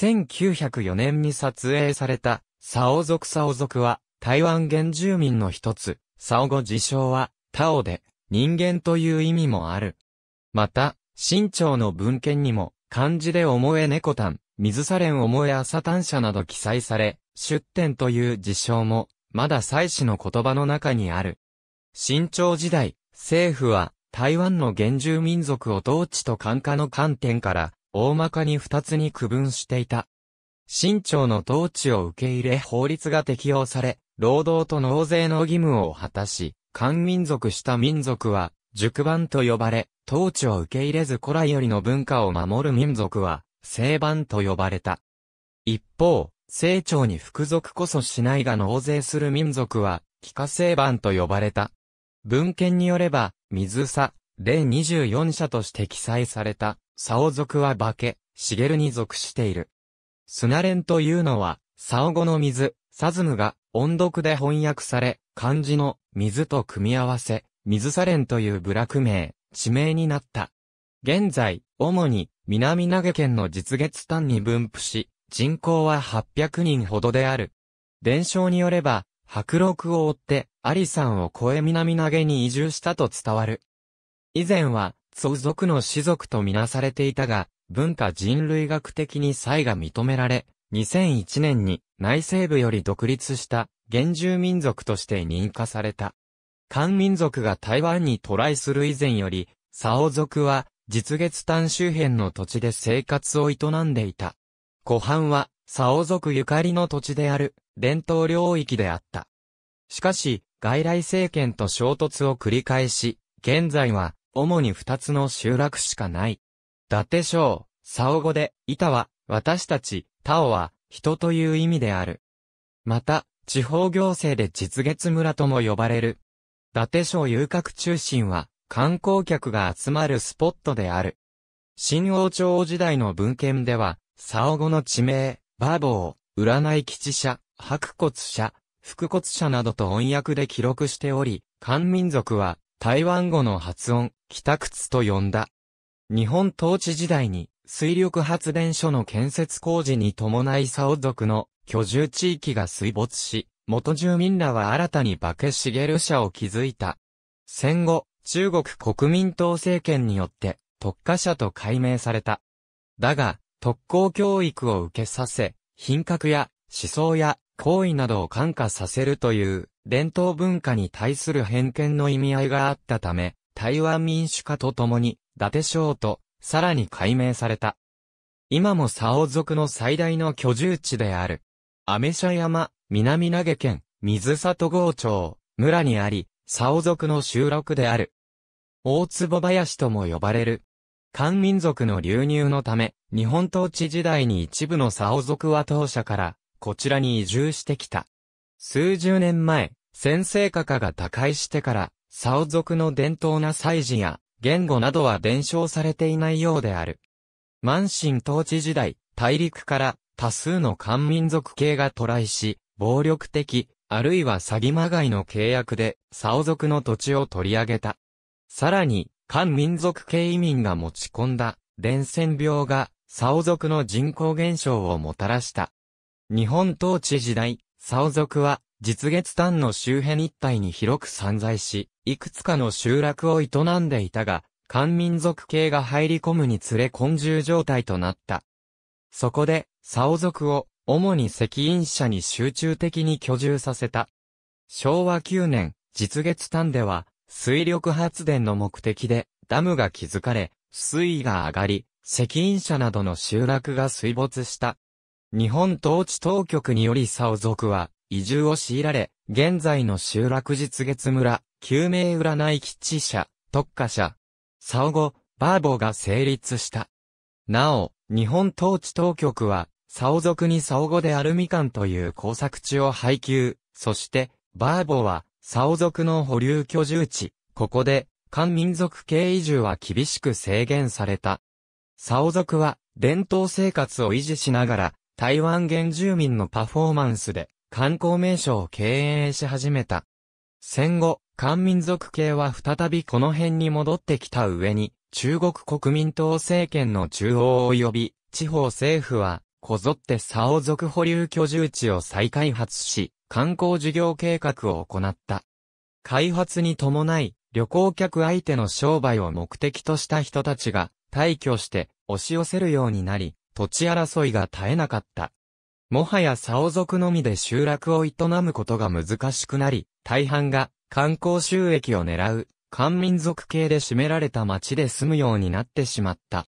1904年に撮影された、サオ族サオ族は、台湾原住民の一つ、サオ語自称は、タオで、人間という意味もある。また、新朝の文献にも、漢字で思え猫炭、水されん思え朝炭社など記載され、出典という事象も、まだ祭祀の言葉の中にある。新朝時代、政府は、台湾の原住民族を統治と管下の観点から、大まかに二つに区分していた。新朝の統治を受け入れ法律が適用され、労働と納税の義務を果たし、官民族した民族は、熟番と呼ばれ、統治を受け入れず古来よりの文化を守る民族は、西番と呼ばれた。一方、清朝に服属こそしないが納税する民族は、帰化西番と呼ばれた。文献によれば、水差、例24社として記載された、竿族は化け、るに属している。砂連というのは、竿語の水、サズムが音読で翻訳され、漢字の水と組み合わせ、水サレンという部落名、地名になった。現在、主に南投げ県の実月単に分布し、人口は800人ほどである。伝承によれば、白録を追って、アリさんを越え南投げに移住したと伝わる。以前は、曹族の士族とみなされていたが、文化人類学的に才が認められ、2001年に内西部より独立した原住民族として認可された。漢民族が台湾に渡来する以前より、サオ族は実月丹周辺の土地で生活を営んでいた。湖畔はサオ族ゆかりの土地である伝統領域であった。しかし、外来政権と衝突を繰り返し、現在は主に二つの集落しかない。伊達省、オ語で、板は、私たち、タオは、人という意味である。また、地方行政で実月村とも呼ばれる。伊達省遊郭中心は、観光客が集まるスポットである。新王朝時代の文献では、オ語の地名、バーボー、占い吉社、白骨社、腹骨社などと音訳で記録しており、漢民族は、台湾語の発音、北靴と呼んだ。日本統治時代に水力発電所の建設工事に伴いサオ族の居住地域が水没し、元住民らは新たに化け茂社を築いた。戦後、中国国民党政権によって特化社と改名された。だが、特攻教育を受けさせ、品格や思想や行為などを感化させるという伝統文化に対する偏見の意味合いがあったため、台湾民主化とともに、伊達省と、さらに改名された。今もサオ族の最大の居住地である。アメシャ山、南投げ県、水里郷町、村にあり、サオ族の集落である。大坪林とも呼ばれる。漢民族の流入のため、日本統治時代に一部のサオ族は当社から、こちらに移住してきた。数十年前、先生閣下が他界してから、サオ族の伝統な祭事や、言語などは伝承されていないようである。満身統治時代、大陸から多数の漢民族系が渡来し、暴力的、あるいは詐欺まがいの契約で、サオ族の土地を取り上げた。さらに、漢民族系移民が持ち込んだ、伝染病が、サオ族の人口減少をもたらした。日本統治時代、サオ族は、実月丹の周辺一帯に広く散在し、いくつかの集落を営んでいたが、漢民族系が入り込むにつれ混住状態となった。そこで、竿族を、主に石印者に集中的に居住させた。昭和9年、実月丹では、水力発電の目的で、ダムが築かれ、水位が上がり、石印者などの集落が水没した。日本統治当局により竿族は、移住を強いられ、現在の集落実月村、救命占い基地社、特化社、サオゴ、バーボが成立した。なお、日本統治当局は、サオ族にサオゴでアルミカンという工作地を配給、そして、バーボは、サオ族の保留居住地、ここで、漢民族系移住は厳しく制限された。サオ族は、伝統生活を維持しながら、台湾原住民のパフォーマンスで、観光名所を経営し始めた。戦後、漢民族系は再びこの辺に戻ってきた上に、中国国民党政権の中央及び、地方政府は、こぞって沙尾族保留居住地を再開発し、観光事業計画を行った。開発に伴い、旅行客相手の商売を目的とした人たちが、退去して、押し寄せるようになり、土地争いが絶えなかった。もはや竿族のみで集落を営むことが難しくなり、大半が観光収益を狙う、漢民族系で占められた町で住むようになってしまった。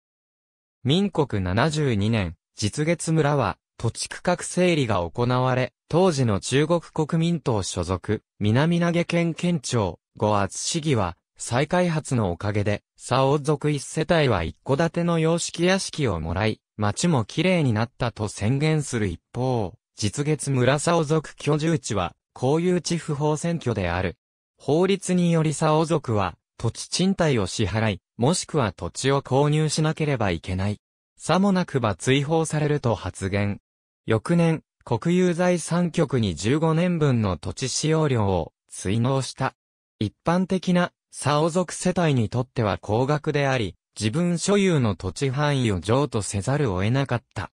民国72年、実月村は、土地区画整理が行われ、当時の中国国民党所属、南投県県庁、五厚市議は、再開発のおかげで、竿族一世帯は一戸建ての洋式屋敷をもらい、街も綺麗になったと宣言する一方、実月村沢族居住地は、公有地不法選挙である。法律により沢族は、土地賃貸を支払い、もしくは土地を購入しなければいけない。さもなくば追放されると発言。翌年、国有財産局に15年分の土地使用料を追納した。一般的な、沢族世帯にとっては高額であり、自分所有の土地範囲を譲渡せざるを得なかった。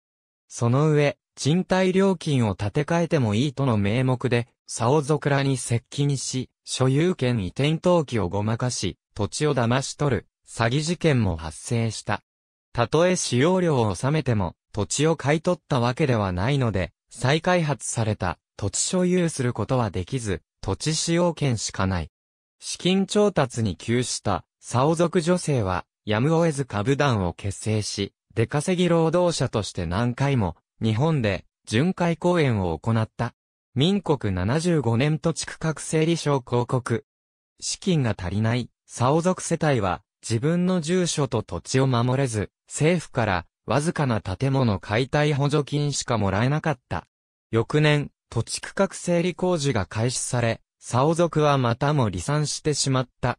その上、賃貸料金を建て替えてもいいとの名目で、サオゾクラに接近し、所有権移転登記をごまかし、土地を騙し取る、詐欺事件も発生した。たとえ使用料を納めても、土地を買い取ったわけではないので、再開発された土地所有することはできず、土地使用権しかない。資金調達に窮した、サオ族女性は、やむを得ず株団を結成し、出稼ぎ労働者として何回も、日本で、巡回公演を行った。民国75年土地区画整理省広告。資金が足りない、相続世帯は、自分の住所と土地を守れず、政府から、わずかな建物解体補助金しかもらえなかった。翌年、土地区画整理工事が開始され、相続はまたも離散してしまった。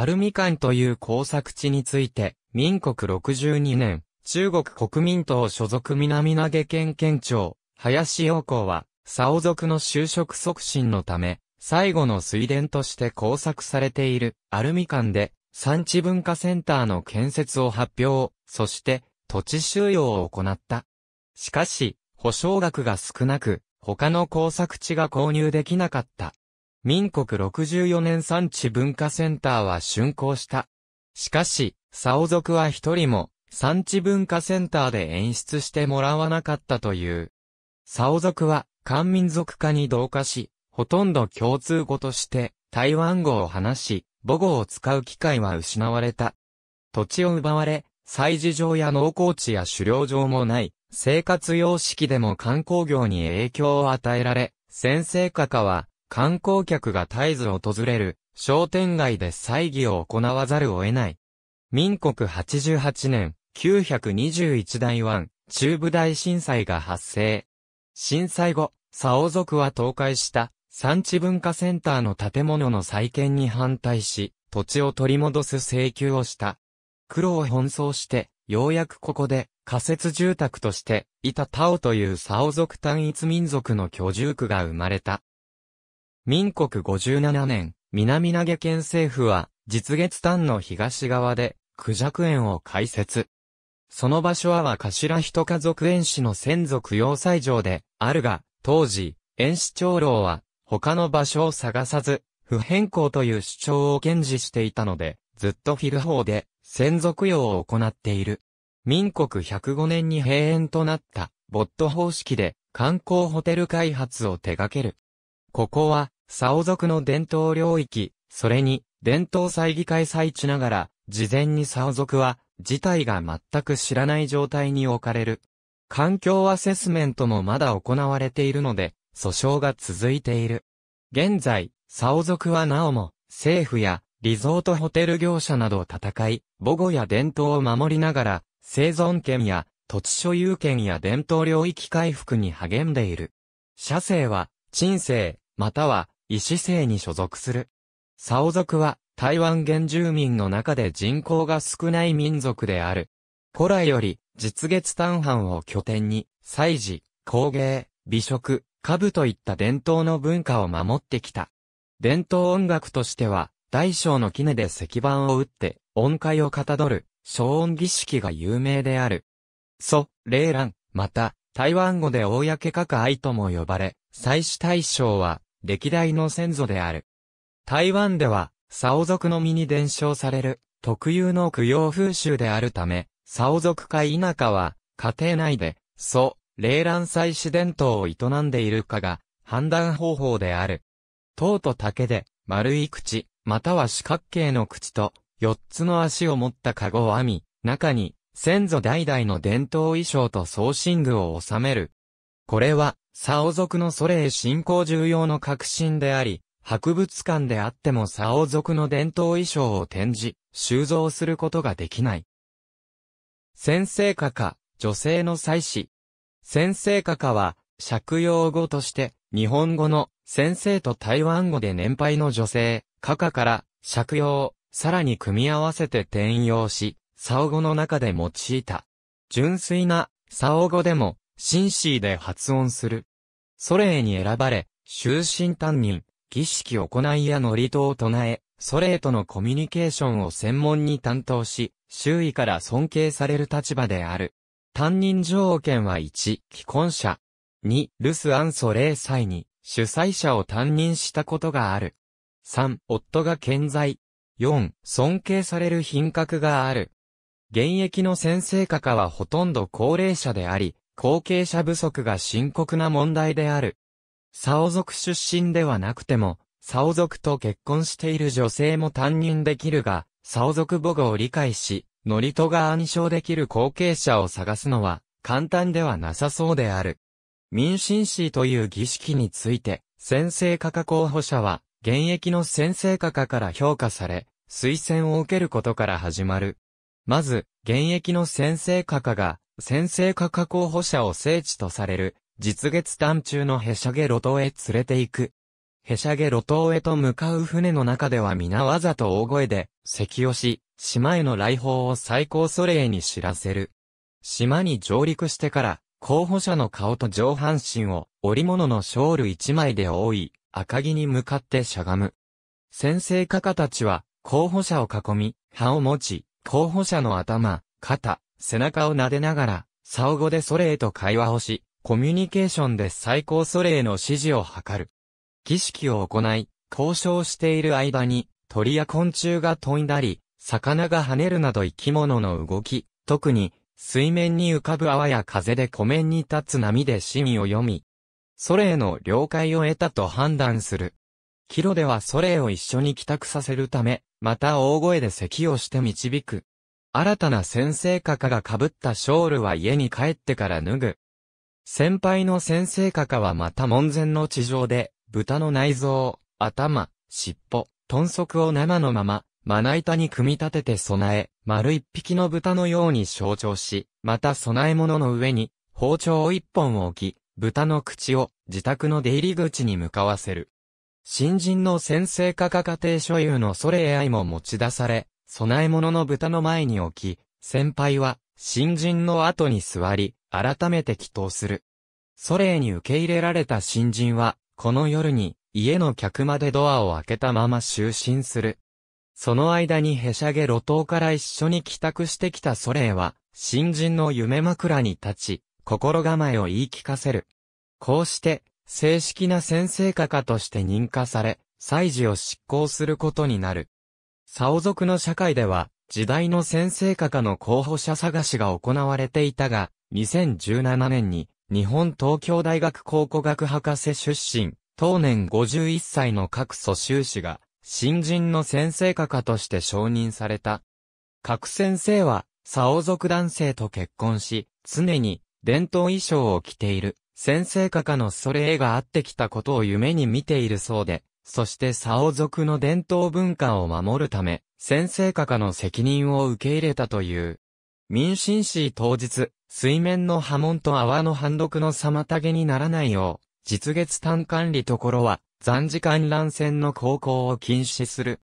アルミンという工作地について、民国62年、中国国民党所属南投県県庁、林陽光は、竿族の就職促進のため、最後の水田として工作されているアルミンで、産地文化センターの建設を発表、そして、土地収容を行った。しかし、保証額が少なく、他の工作地が購入できなかった。民国64年産地文化センターは竣工した。しかし、サオ族は一人も、産地文化センターで演出してもらわなかったという。サオ族は、漢民族化に同化し、ほとんど共通語として、台湾語を話し、母語を使う機会は失われた。土地を奪われ、祭事場や農耕地や狩猟場もない、生活様式でも観光業に影響を与えられ、先生家家は、観光客が絶えず訪れる、商店街で祭儀を行わざるを得ない。民国88年、921大湾、中部大震災が発生。震災後、佐尾族は倒壊した産地文化センターの建物の再建に反対し、土地を取り戻す請求をした。苦労を奔走して、ようやくここで仮設住宅として、いたタオという佐尾族単一民族の居住区が生まれた。民国57年、南投げ県政府は、実月丹の東側で、九尺園を開設。その場所は頭一家族園氏の先祖供養祭場で、あるが、当時、園氏長老は、他の場所を探さず、不変更という主張を堅持していたので、ずっとフィル法で、先祖供養を行っている。民国105年に閉園となった、ボット方式で、観光ホテル開発を手掛ける。ここは、サオ族の伝統領域、それに、伝統祭議開催地ながら、事前にサオ族は、事態が全く知らない状態に置かれる。環境アセスメントもまだ行われているので、訴訟が続いている。現在、サオ族はなおも、政府や、リゾートホテル業者などを戦い、母語や伝統を守りながら、生存権や、土地所有権や伝統領域回復に励んでいる。社生は、鎮静、または、医師生に所属する。サオ族は台湾原住民の中で人口が少ない民族である。古来より実月単藩を拠点に、祭事、工芸、美食、歌舞といった伝統の文化を守ってきた。伝統音楽としては、大小の絹で石板を打って音階をかたどる、小音儀式が有名である。祖、霊蘭、また、台湾語で公家か愛とも呼ばれ、祭祀大将は、歴代の先祖である。台湾では、竿族の身に伝承される、特有の供養風習であるため、竿族か否かは、家庭内で、祖、霊乱祭祀伝統を営んでいるかが、判断方法である。塔と竹で、丸い口、または四角形の口と、四つの足を持った籠を編み、中に、先祖代々の伝統衣装と装身具を収める、これは、サオ族のソレイ信仰重要の革新であり、博物館であってもサオ族の伝統衣装を展示、収蔵することができない。先生画か、女性の祭祀。先生画家は、借用語として、日本語の先生と台湾語で年配の女性、カ家から借用、さらに組み合わせて転用し、サオ語の中で用いた。純粋な、サオ語でも、シンシーで発音する。ソレーに選ばれ、終身担任、儀式行いや祝詞を唱え、ソレーとのコミュニケーションを専門に担当し、周囲から尊敬される立場である。担任条件は1、既婚者。2、ルス・アン・ソレー祭に、主催者を担任したことがある。3、夫が健在。4、尊敬される品格がある。現役の先生方はほとんど高齢者であり、後継者不足が深刻な問題である。サオ族出身ではなくても、サオ族と結婚している女性も担任できるが、サオ族母語を理解し、ノリトがに承できる後継者を探すのは、簡単ではなさそうである。民進士という儀式について、先生科科候補者は、現役の先生科科から評価され、推薦を受けることから始まる。まず、現役の先生科科が、先生科科候補者を聖地とされる、実月探中のヘシャゲ路頭へ連れて行く。ヘシャゲ路頭へと向かう船の中では皆わざと大声で、咳をし、島への来訪を最高ソレーに知らせる。島に上陸してから、候補者の顔と上半身を織物のショール一枚で覆い、赤木に向かってしゃがむ。先生画家たちは、候補者を囲み、葉を持ち、候補者の頭、肩、背中を撫でながら、サオ語でソレイと会話をし、コミュニケーションで最高ソレイの指示を図る。儀式を行い、交渉している間に、鳥や昆虫が飛んだり、魚が跳ねるなど生き物の動き、特に、水面に浮かぶ泡や風で湖面に立つ波で真意を読み、ソレイの了解を得たと判断する。キロではソレイを一緒に帰宅させるため、また大声で咳をして導く。新たな先生かかが被ったショールは家に帰ってから脱ぐ。先輩の先生かかはまた門前の地上で、豚の内臓、頭、尻尾、豚足を生のまま、まな板に組み立てて備え、丸一匹の豚のように象徴し、また備え物の上に、包丁を一本置き、豚の口を自宅の出入り口に向かわせる。新人の先生カカ。家庭所有のソレイアイも持ち出され、供え物の豚の前に置き、先輩は、新人の後に座り、改めて祈祷する。ソレイに受け入れられた新人は、この夜に、家の客までドアを開けたまま就寝する。その間にへしゃげ路頭から一緒に帰宅してきたソレイは、新人の夢枕に立ち、心構えを言い聞かせる。こうして、正式な先生家家として認可され、祭事を執行することになる。オ族の社会では、時代の先生画家の候補者探しが行われていたが、2017年に、日本東京大学考古学博士出身、当年51歳の各蘇修士が、新人の先生画家として承認された。各先生は、オ族男性と結婚し、常に伝統衣装を着ている、先生画家のそれ絵があってきたことを夢に見ているそうで、そしてサオ族の伝統文化を守るため、先生家下の責任を受け入れたという。民進士当日、水面の波紋と泡の反読の妨げにならないよう、実月単管理ところは、残時間乱戦の航行を禁止する。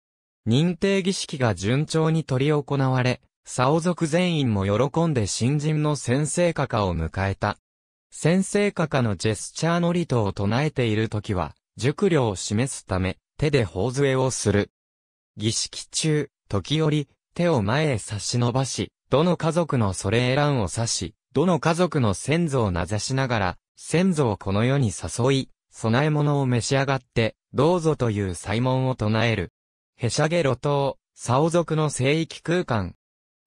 認定儀式が順調に取り行われ、サオ族全員も喜んで新人の先生家下を迎えた。先生家下のジェスチャーのリトを唱えているときは、熟慮を示すため、手で頬杖をする。儀式中、時折、手を前へ差し伸ばし、どの家族のそれエラを指し、どの家族の先祖をなざしながら、先祖をこの世に誘い、供え物を召し上がって、どうぞという祭文を唱える。へしゃげ路頭、竿族の聖域空間。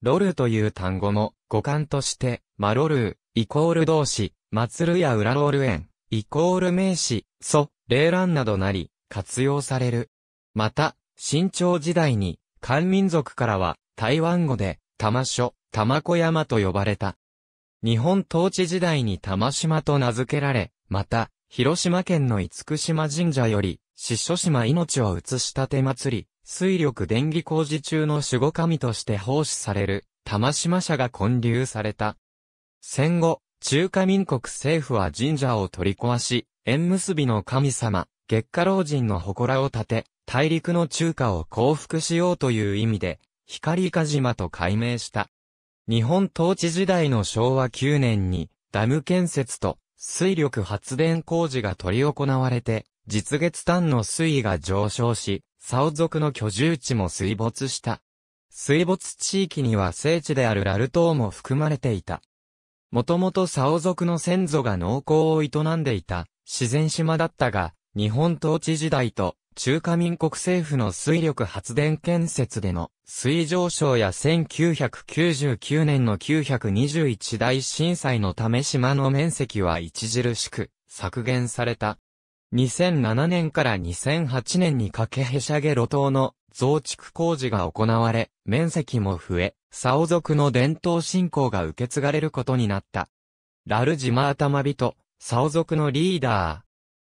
ロルという単語も、語感として、マロルー、イコール動詞、祭るや裏ロール園、イコール名詞、祖、霊乱などなり、活用される。また、新朝時代に、漢民族からは、台湾語で、玉所、玉子山と呼ばれた。日本統治時代に玉島と名付けられ、また、広島県の厳島神社より、死所島命を移した手祭り、水力電気工事中の守護神として奉仕される、玉島社が建立された。戦後、中華民国政府は神社を取り壊し、縁結びの神様、月下老人の祠を立て、大陸の中華を降伏しようという意味で、光か島と改名した。日本統治時代の昭和9年に、ダム建設と水力発電工事が執り行われて、実月単の水位が上昇し、竿族の居住地も水没した。水没地域には聖地であるラル島も含まれていた。もともと竿族の先祖が農耕を営んでいた自然島だったが、日本統治時代と中華民国政府の水力発電建設での水上昇や1999年の921大震災のため島の面積は著しく削減された。2007年から2008年にかけへしゃげ路頭の増築工事が行われ、面積も増え、竿族の伝統信仰が受け継がれることになった。ラルジマ頭人、サオ族のリーダー。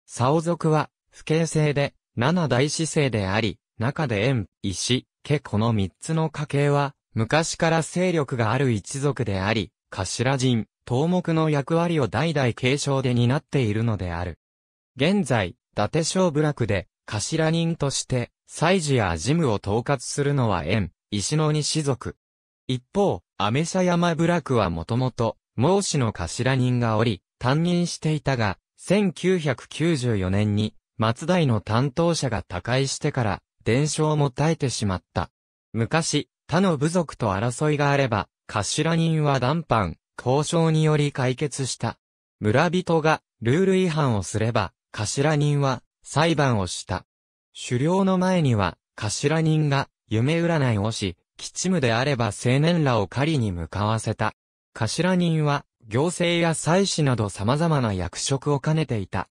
サオ族は、不形成で、七大姿勢であり、中で縁、石、家この三つの家系は、昔から勢力がある一族であり、頭人、頭目の役割を代々継承で担っているのである。現在、伊達省部落で、頭人として、祭事や事務を統括するのは縁、石の西族。一方、アメシャ山部落はもともと、孟子の頭人がおり、担任していたが、1994年に松代の担当者が他界してから伝承も絶えてしまった。昔、他の部族と争いがあれば、頭人は談判、交渉により解決した。村人がルール違反をすれば、頭人は裁判をした。狩猟の前には、頭人が夢占いをし、吉夢であれば青年らを狩りに向かわせた。頭人は行政や祭祀など様々な役職を兼ねていた。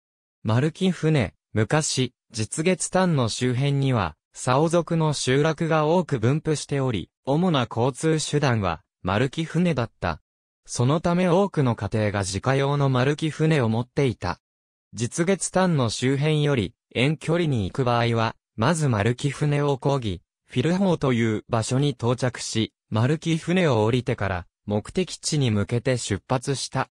丸木船、昔、実月丹の周辺には、竿族の集落が多く分布しており、主な交通手段は、丸木船だった。そのため多くの家庭が自家用の丸木船を持っていた。実月丹の周辺より、遠距離に行く場合は、まず丸木船を漕ぎ、フィルホーという場所に到着し、丸木船を降りてから、目的地に向けて出発した。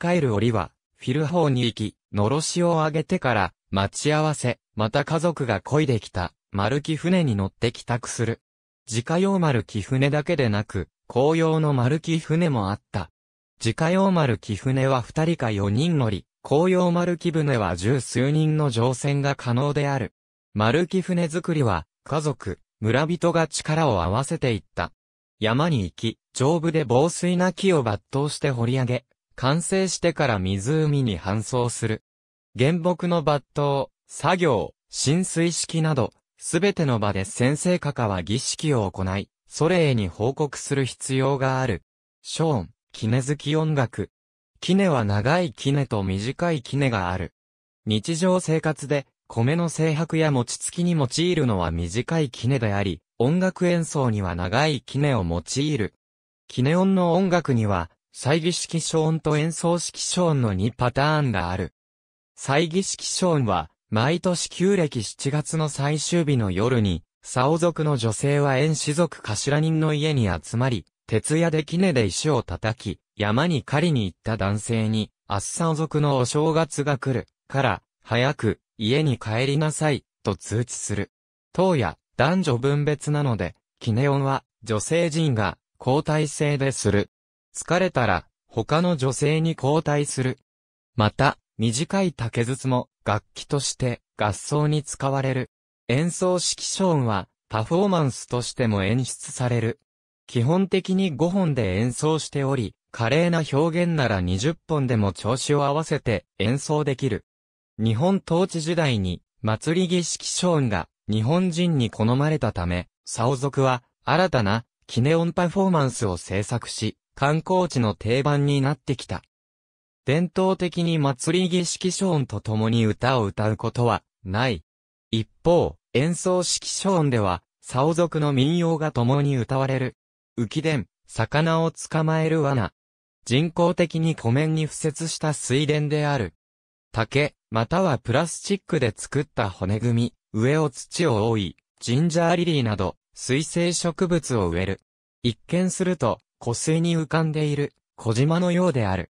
帰る折は、フィルホーに行き、のろしをあげてから、待ち合わせ、また家族が漕いできた、丸木船に乗って帰宅する。自家用丸木船だけでなく、紅葉の丸木船もあった。自家用丸木船は二人か四人乗り、紅葉丸木船は十数人の乗船が可能である。丸木船作りは、家族、村人が力を合わせていった。山に行き、丈夫で防水な木を抜刀して掘り上げ、完成してから湖に搬送する。原木の抜刀、作業、浸水式など、すべての場で先生閣は儀式を行い、ソレイに報告する必要がある。ショーン、キネ好き音楽。キネは長いキネと短いキネがある。日常生活で米の制白や餅つきに用いるのは短いキネであり、音楽演奏には長いキネを用いる。キネ音の音楽には、祭儀式小音と演奏式小音の2パターンがある。祭儀式小音は、毎年旧暦7月の最終日の夜に、竿族の女性は縁士族頭人の家に集まり、徹夜でキネで石を叩き、山に狩りに行った男性に、明日竿族のお正月が来る、から、早く、家に帰りなさい、と通知する。当夜、男女分別なので、キネオンは、女性陣が、交代制でする。疲れたら、他の女性に交代する。また、短い竹筒も、楽器として、合奏に使われる。演奏式ショーンは、パフォーマンスとしても演出される。基本的に5本で演奏しており、華麗な表現なら20本でも調子を合わせて演奏できる。日本統治時代に、祭り儀式ショが日本人に好まれたため、サオ族は新たなキネオンパフォーマンスを制作し、観光地の定番になってきた。伝統的に祭り儀式ショと共に歌を歌うことはない。一方、演奏式ショでは、サオ族の民謡が共に歌われる。浮き伝、魚を捕まえる罠。人工的に湖面に付設した水田である。竹、またはプラスチックで作った骨組み、上を土を覆い、ジンジャーリリーなど、水生植物を植える。一見すると、湖水に浮かんでいる、小島のようである。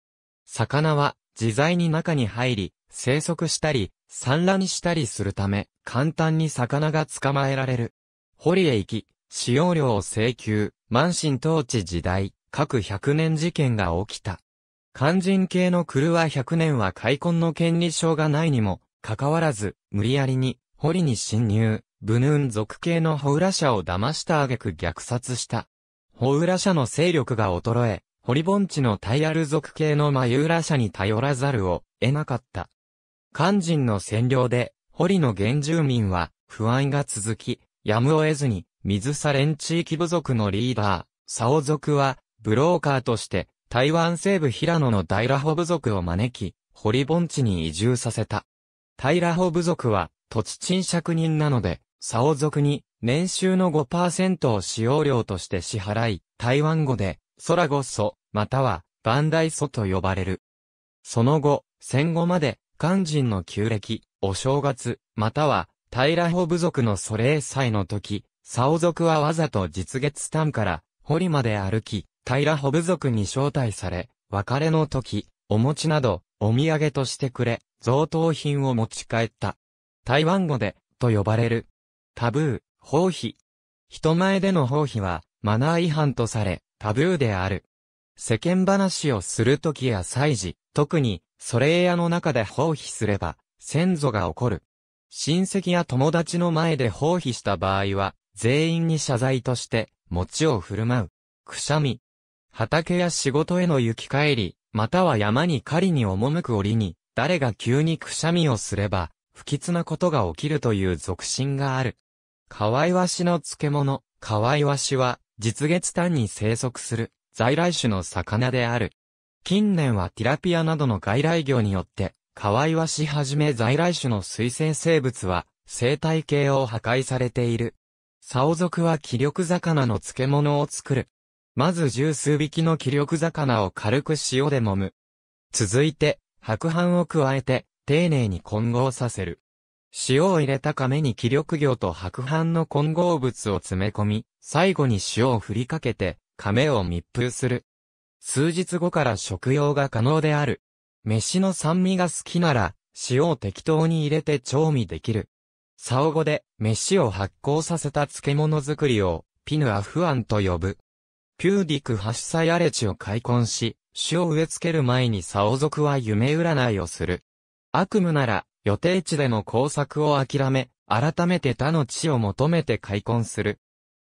魚は、自在に中に入り、生息したり、産卵したりするため、簡単に魚が捕まえられる。堀へ行き、使用料を請求、満身統治時代、各100年事件が起きた。肝心系のクルは百年は開墾の権利証がないにも、かかわらず、無理やりに、堀に侵入、ブヌーン族系のホウラ社を騙した挙句虐殺した。ホウラ社の勢力が衰え、堀盆地のタイアル族系のマユーラ社に頼らざるを得なかった。肝心の占領で、堀の原住民は不安が続き、やむを得ずに、水サレン地域部族のリーダー、サオ族は、ブローカーとして、台湾西部平野の大ラホ部族を招き、堀盆地に移住させた。大ラホ部族は土地賃借人なので、サオ族に年収の5%を使用料として支払い、台湾語で、空語ソ、または、バンダイソと呼ばれる。その後、戦後まで、肝心の旧暦、お正月、または、平保部族の祖霊祭の時、サオ族はわざと実月端から、堀まで歩き、平ホブ族に招待され、別れの時、お餅など、お土産としてくれ、贈答品を持ち帰った。台湾語で、と呼ばれる。タブー、包皮。人前での包皮は、マナー違反とされ、タブーである。世間話をするときや祭事、特に、それ屋の中で包皮すれば、先祖が起こる。親戚や友達の前で包皮した場合は、全員に謝罪として、餅を振る舞う。くしゃみ、畑や仕事への行き帰り、または山に狩りに赴く折に、誰が急にくしゃみをすれば、不吉なことが起きるという俗信がある。カワわしの漬物、カワわしは、実月単に生息する、在来種の魚である。近年はティラピアなどの外来魚によって、カワわしシはじめ在来種の水生生物は、生態系を破壊されている。サオ族は気力魚の漬物を作る。まず十数匹の気力魚を軽く塩で揉む。続いて、白飯を加えて、丁寧に混合させる。塩を入れた亀に気力魚と白飯の混合物を詰め込み、最後に塩を振りかけて、亀を密封する。数日後から食用が可能である。飯の酸味が好きなら、塩を適当に入れて調味できる。竿語で、飯を発酵させた漬物作りを、ピヌアフアンと呼ぶ。ューディク8歳荒れ地を開墾し、種を植え付ける前に竿族は夢占いをする。悪夢なら、予定地での工作を諦め、改めて他の地を求めて開墾する。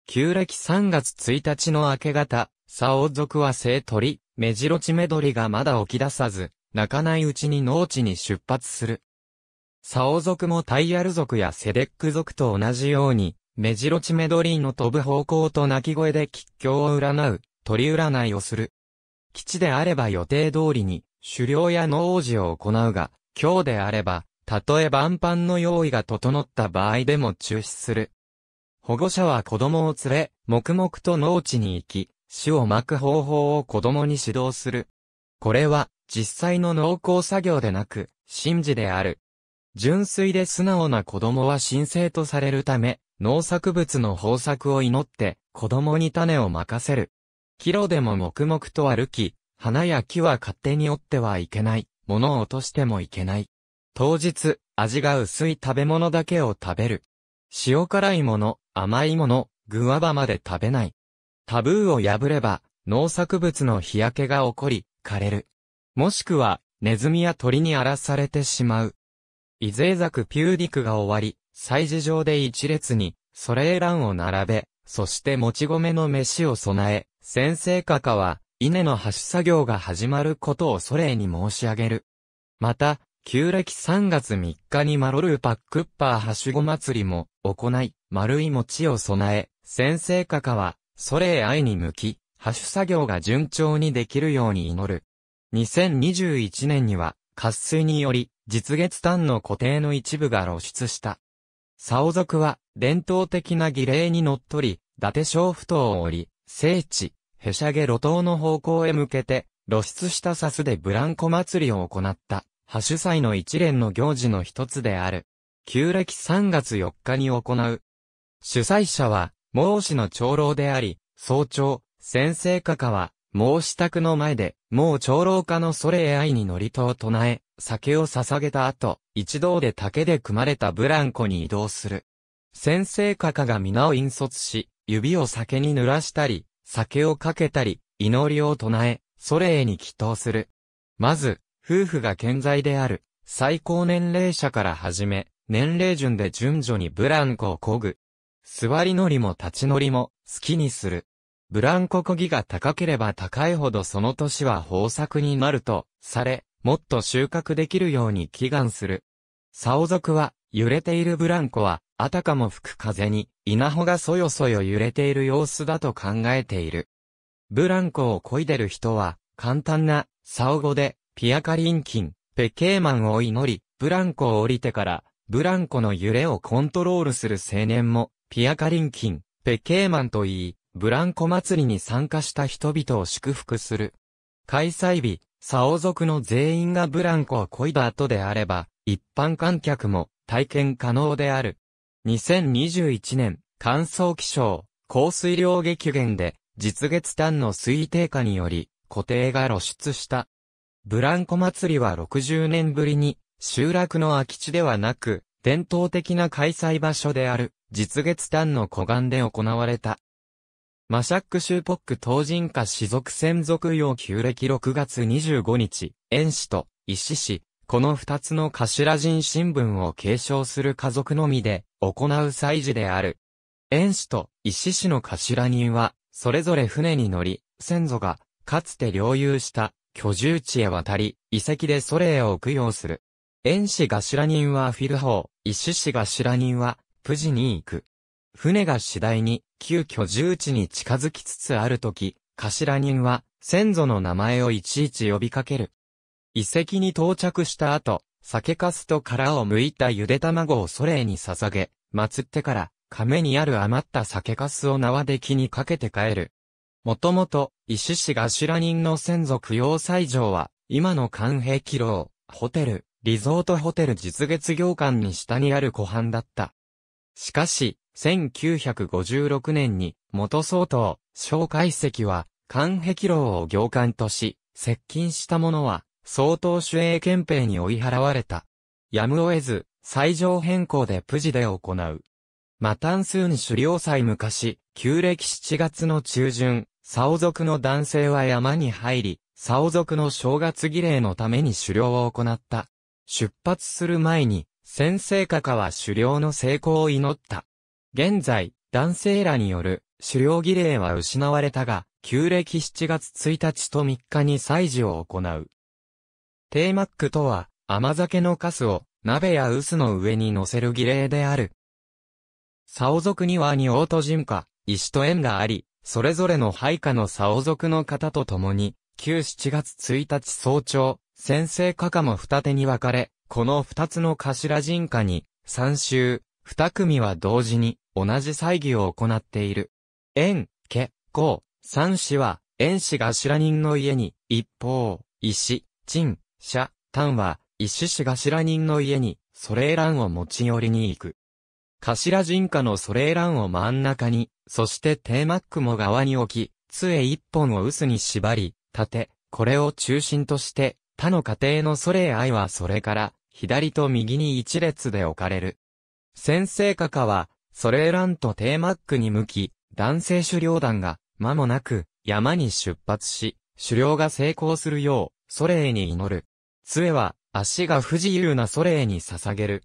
旧暦3月1日の明け方、竿族は生鳥、目白地目鳥がまだ起き出さず、泣かないうちに農地に出発する。竿族もタイヤル族やセデック族と同じように、メジロチメドリーの飛ぶ方向と鳴き声で吉凶を占う、鳥占いをする。基地であれば予定通りに、狩猟や農事を行うが、今日であれば、たとえ万般の用意が整った場合でも中止する。保護者は子供を連れ、黙々と農地に行き、死をまく方法を子供に指導する。これは、実際の農耕作業でなく、神事である。純粋で素直な子供は神聖とされるため、農作物の豊作を祈って、子供に種を任せる。キロでも黙々と歩き、花や木は勝手に折ってはいけない、物を落としてもいけない。当日、味が薄い食べ物だけを食べる。塩辛いもの、甘いもの、グワバまで食べない。タブーを破れば、農作物の日焼けが起こり、枯れる。もしくは、ネズミや鳥に荒らされてしまう。伊勢作ピューディクが終わり、祭事場で一列に、ソレーランを並べ、そしてもち米の飯を備え、先生カカは、稲の橋作業が始まることをソレイに申し上げる。また、旧暦3月3日にマロルーパックッパーはしご祭りも行い、丸い餅を備え、先生カカは、ソレイ愛に向き、ハッシュ作業が順調にできるように祈る。2021年には、渇水により、実月丹の固定の一部が露出した。竿族は、伝統的な儀礼にのっとり、伊達小布等を折り、聖地、へしゃげ路頭の方向へ向けて、露出したサスでブランコ祭りを行った、派主祭の一連の行事の一つである。旧暦3月4日に行う。主催者は、孟子の長老であり、早朝、先生家家は、孟子宅の前で、もう長老家のそれへ愛に祝詞を唱え、酒を捧げた後、一同で竹で組まれたブランコに移動する。先生方が皆を引率し、指を酒に濡らしたり、酒をかけたり、祈りを唱え、ソレへに祈祷する。まず、夫婦が健在である、最高年齢者から始め、年齢順で順序にブランコをこぐ。座り乗りも立ち乗りも、好きにする。ブランコこぎが高ければ高いほどその年は豊作になると、され、もっと収穫できるように祈願する。竿族は、揺れているブランコは、あたかも吹く風に、稲穂がそよそよ揺れている様子だと考えている。ブランコを漕いでる人は、簡単な、竿語で、ピアカリンキン、ペケーマンを祈り、ブランコを降りてから、ブランコの揺れをコントロールする青年も、ピアカリンキン、ペケーマンと言い、ブランコ祭りに参加した人々を祝福する。開催日、サオ族の全員がブランコを漕いだ後であれば、一般観客も体験可能である。2021年、乾燥気象、降水量激減で、実月単の水位低下により、固定が露出した。ブランコ祭りは60年ぶりに、集落の空き地ではなく、伝統的な開催場所である、実月単の湖岸で行われた。マシャック州ポック東人化士族専属用旧暦6月25日、遠氏と石氏、この二つの頭人新聞を継承する家族のみで行う祭事である。遠氏と石氏の頭人は、それぞれ船に乗り、先祖が、かつて領有した居住地へ渡り、遺跡でソレイを供養する。遠氏頭人はフィルホー、石氏頭人は、プジに行く。船が次第に急遽住地に近づきつつあるとき、頭人は先祖の名前をいちいち呼びかける。遺跡に到着した後、酒粕と殻を剥いたゆで卵をソレイに捧げ、祀ってから、亀にある余った酒粕を縄で木にかけて帰る。もともと、石市頭人の先祖供養祭場は、今の関兵機楼、ホテル、リゾートホテル実月業館に下にある湖畔だった。しかし、1956年に、元総統、蒋介石は、関壁楼を行官とし、接近した者は、総統主衛憲兵に追い払われた。やむを得ず、最上変更でプジで行う。マタンスーン狩猟祭昔、旧暦7月の中旬、オ族の男性は山に入り、オ族の正月儀礼のために狩猟を行った。出発する前に、先生家かは狩猟の成功を祈った。現在、男性らによる狩猟儀礼は失われたが、旧暦7月1日と3日に祭事を行う。テーマックとは、甘酒のカスを鍋や臼の上に乗せる儀礼である。竿族には二王と人家、石と縁があり、それぞれの配下の竿族の方と共に、旧7月1日早朝、先生家かも二手に分かれ、この二つの頭人家に、三州、二組は同時に、同じ祭儀を行っている。縁、結公、三氏は、縁氏頭人の家に、一方、石、陳、社、丹は、石氏頭人の家に、それいを持ち寄りに行く。頭人家のそれいを真ん中に、そしてテーマックも側に置き、杖一本を薄に縛り、立て、これを中心として、他の家庭のそれ愛はそれから、左と右に一列で置かれる。先生カカは、ソレーランとテーマックに向き、男性狩猟団が、間もなく、山に出発し、狩猟が成功するよう、ソレーに祈る。杖は、足が不自由なソレーに捧げる。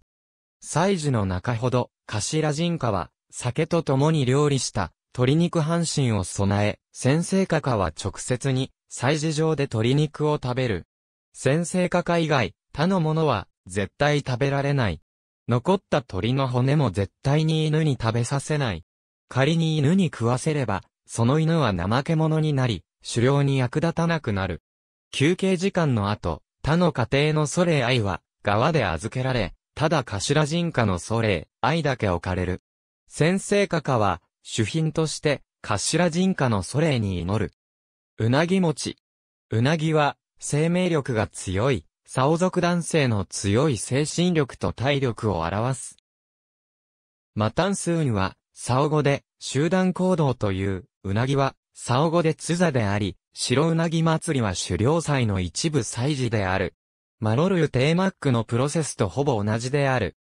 祭事の中ほど、頭人家は、酒と共に料理した、鶏肉半身を備え、先生カカは直接に、祭事上で鶏肉を食べる。先生カカ以外、他の者は、絶対食べられない。残った鳥の骨も絶対に犬に食べさせない。仮に犬に食わせれば、その犬は怠け者になり、狩猟に役立たなくなる。休憩時間の後、他の家庭のソレイは、側で預けられ、ただ頭人家のソレイ、愛だけ置かれる。先生カカは、主品として、頭人家のソレイに祈る。うなぎ餅。うなぎは、生命力が強い、サオ族男性の強い精神力と体力を表す。マタンスーンは、サオ語で、集団行動という、うなぎは、サオ語でツザであり、白うなぎ祭りは狩猟祭の一部祭事である。マロルユテーマックのプロセスとほぼ同じである。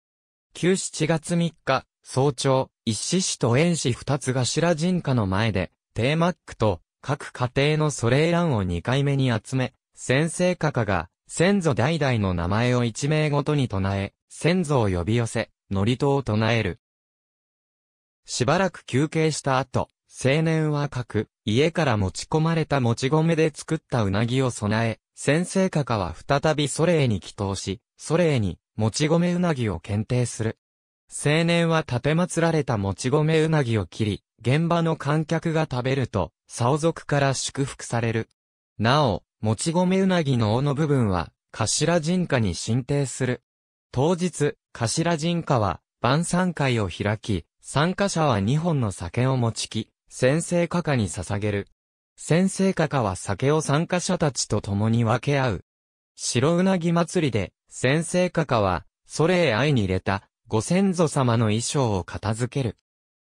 旧7月3日、早朝、一子子と遠子二つ頭人家の前で、テーマックと、各家庭のソレイランを2回目に集め、先生カカが、先祖代々の名前を一名ごとに唱え、先祖を呼び寄せ、祝詞を唱える。しばらく休憩した後、青年は各、家から持ち込まれたもち米で作ったうなぎを備え、先生かかは再びソレイに祈祷し、ソレイに、もち米うなぎを検定する。青年は立て祀られたもち米うなぎを切り、現場の観客が食べると、竿族から祝福される。なお、もち米うなぎの尾の部分は、頭人家に進呈する。当日、頭人家は、晩餐会を開き、参加者は2本の酒を持ちき、先生家家に捧げる。先生家家は酒を参加者たちと共に分け合う。白うなぎ祭りで、先生家家は、れへ会いに入れた、ご先祖様の衣装を片付ける。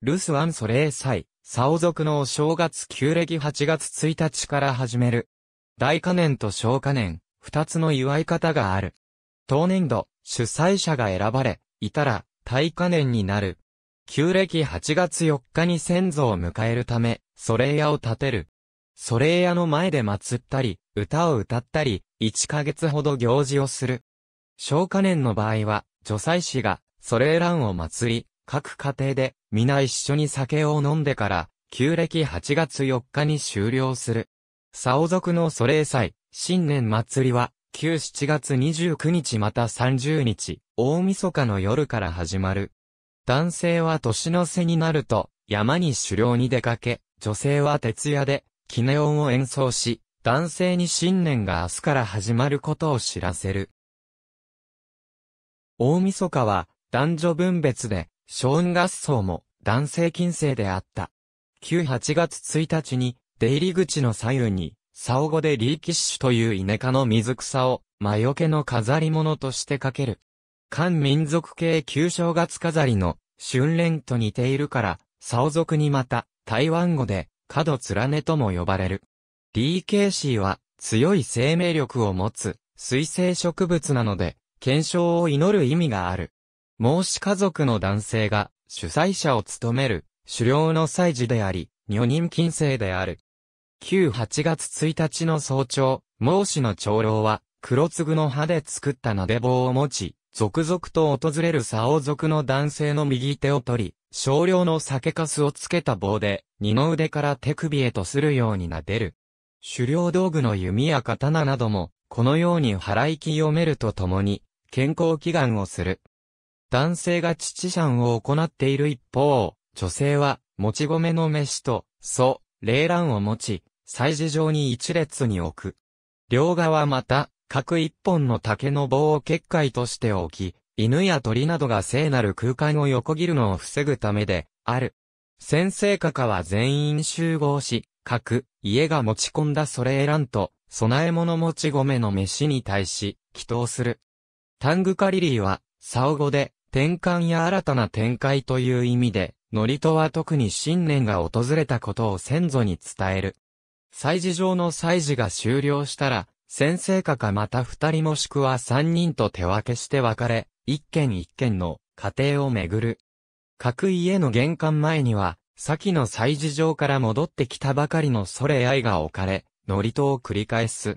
ルスワンソレイ祭、サオ族のお正月旧暦8月1日から始める。大可年と小可年、二つの祝い方がある。当年度、主催者が選ばれ、いたら、大可年になる。旧暦8月4日に先祖を迎えるため、ソレイヤを建てる。ソレイヤの前で祀ったり、歌を歌ったり、1ヶ月ほど行事をする。小可年の場合は、女祭司が、ソレイランを祀り、各家庭で、皆一緒に酒を飲んでから、旧暦8月4日に終了する。竿族の祖霊祭、新年祭りは、旧7月29日また30日、大晦日の夜から始まる。男性は年の瀬になると、山に狩猟に出かけ、女性は徹夜で、キネオンを演奏し、男性に新年が明日から始まることを知らせる。大晦日は、男女分別で、小運合奏も、男性禁制であった。旧8月1日に、出入り口の左右に、竿語でリーキッシュというイネ科の水草を、魔除けの飾り物としてかける。漢民族系旧正月飾りの、春蓮と似ているから、竿族にまた、台湾語で、角連ねとも呼ばれる。リーケーシーは、強い生命力を持つ、水生植物なので、検証を祈る意味がある。孟子家族の男性が、主催者を務める、狩猟の祭事であり、女人禁制である。旧8月1日の早朝、孟子の長老は、黒ぐの歯で作ったなで棒を持ち、続々と訪れる竿族の男性の右手を取り、少量の酒粕をつけた棒で、二の腕から手首へとするようになでる。狩猟道具の弓や刀なども、このように払い清読めるとともに、健康祈願をする。男性が父シャンを行っている一方、女性は、もち米の飯と、そう。霊欄を持ち、祭事上に一列に置く。両側また、各一本の竹の棒を結界として置き、犬や鳥などが聖なる空間を横切るのを防ぐためで、ある。先生家は全員集合し、各、家が持ち込んだそれ選んと、供え物持ち米の飯に対し、祈祷する。タングカリリーは、サオ語で、転換や新たな展開という意味で、リトは特に新年が訪れたことを先祖に伝える。祭事上の祭事が終了したら、先生家かまた二人もしくは三人と手分けして別れ、一軒一軒の家庭を巡る。各家の玄関前には、先の祭事場から戻ってきたばかりのそれ愛が置かれ、リトを繰り返す。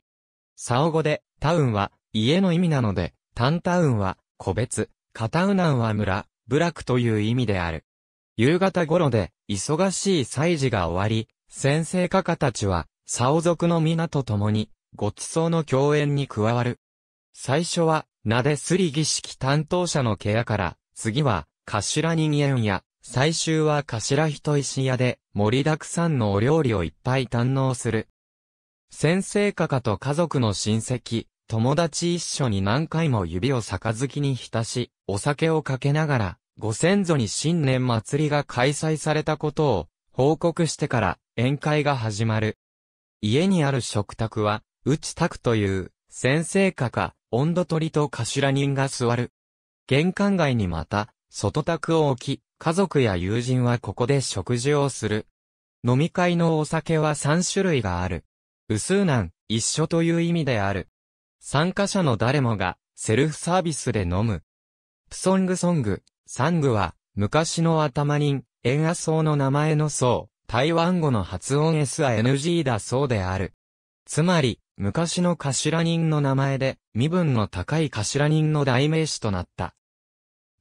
サオ語で、タウンは、家の意味なので、タンタウンは、個別、カタウナンは村、ブラクという意味である。夕方頃で、忙しい祭事が終わり、先生家家たちは、竿族の皆と共に、ごちそうの共演に加わる。最初は、名ですり儀式担当者のケ屋から、次は、頭人間や、最終は頭人石屋で、盛りだくさんのお料理をいっぱい堪能する。先生家家と家族の親戚、友達一緒に何回も指をきに浸し、お酒をかけながら、ご先祖に新年祭りが開催されたことを報告してから宴会が始まる。家にある食卓は、内卓という先生家か温度取りと頭人が座る。玄関外にまた外卓を置き、家族や友人はここで食事をする。飲み会のお酒は3種類がある。薄なん、一緒という意味である。参加者の誰もがセルフサービスで飲む。プソングソング、サングは、昔の頭人、円亜層の名前の層、台湾語の発音 S は NG だそうである。つまり、昔の頭人の名前で、身分の高い頭人の代名詞となった。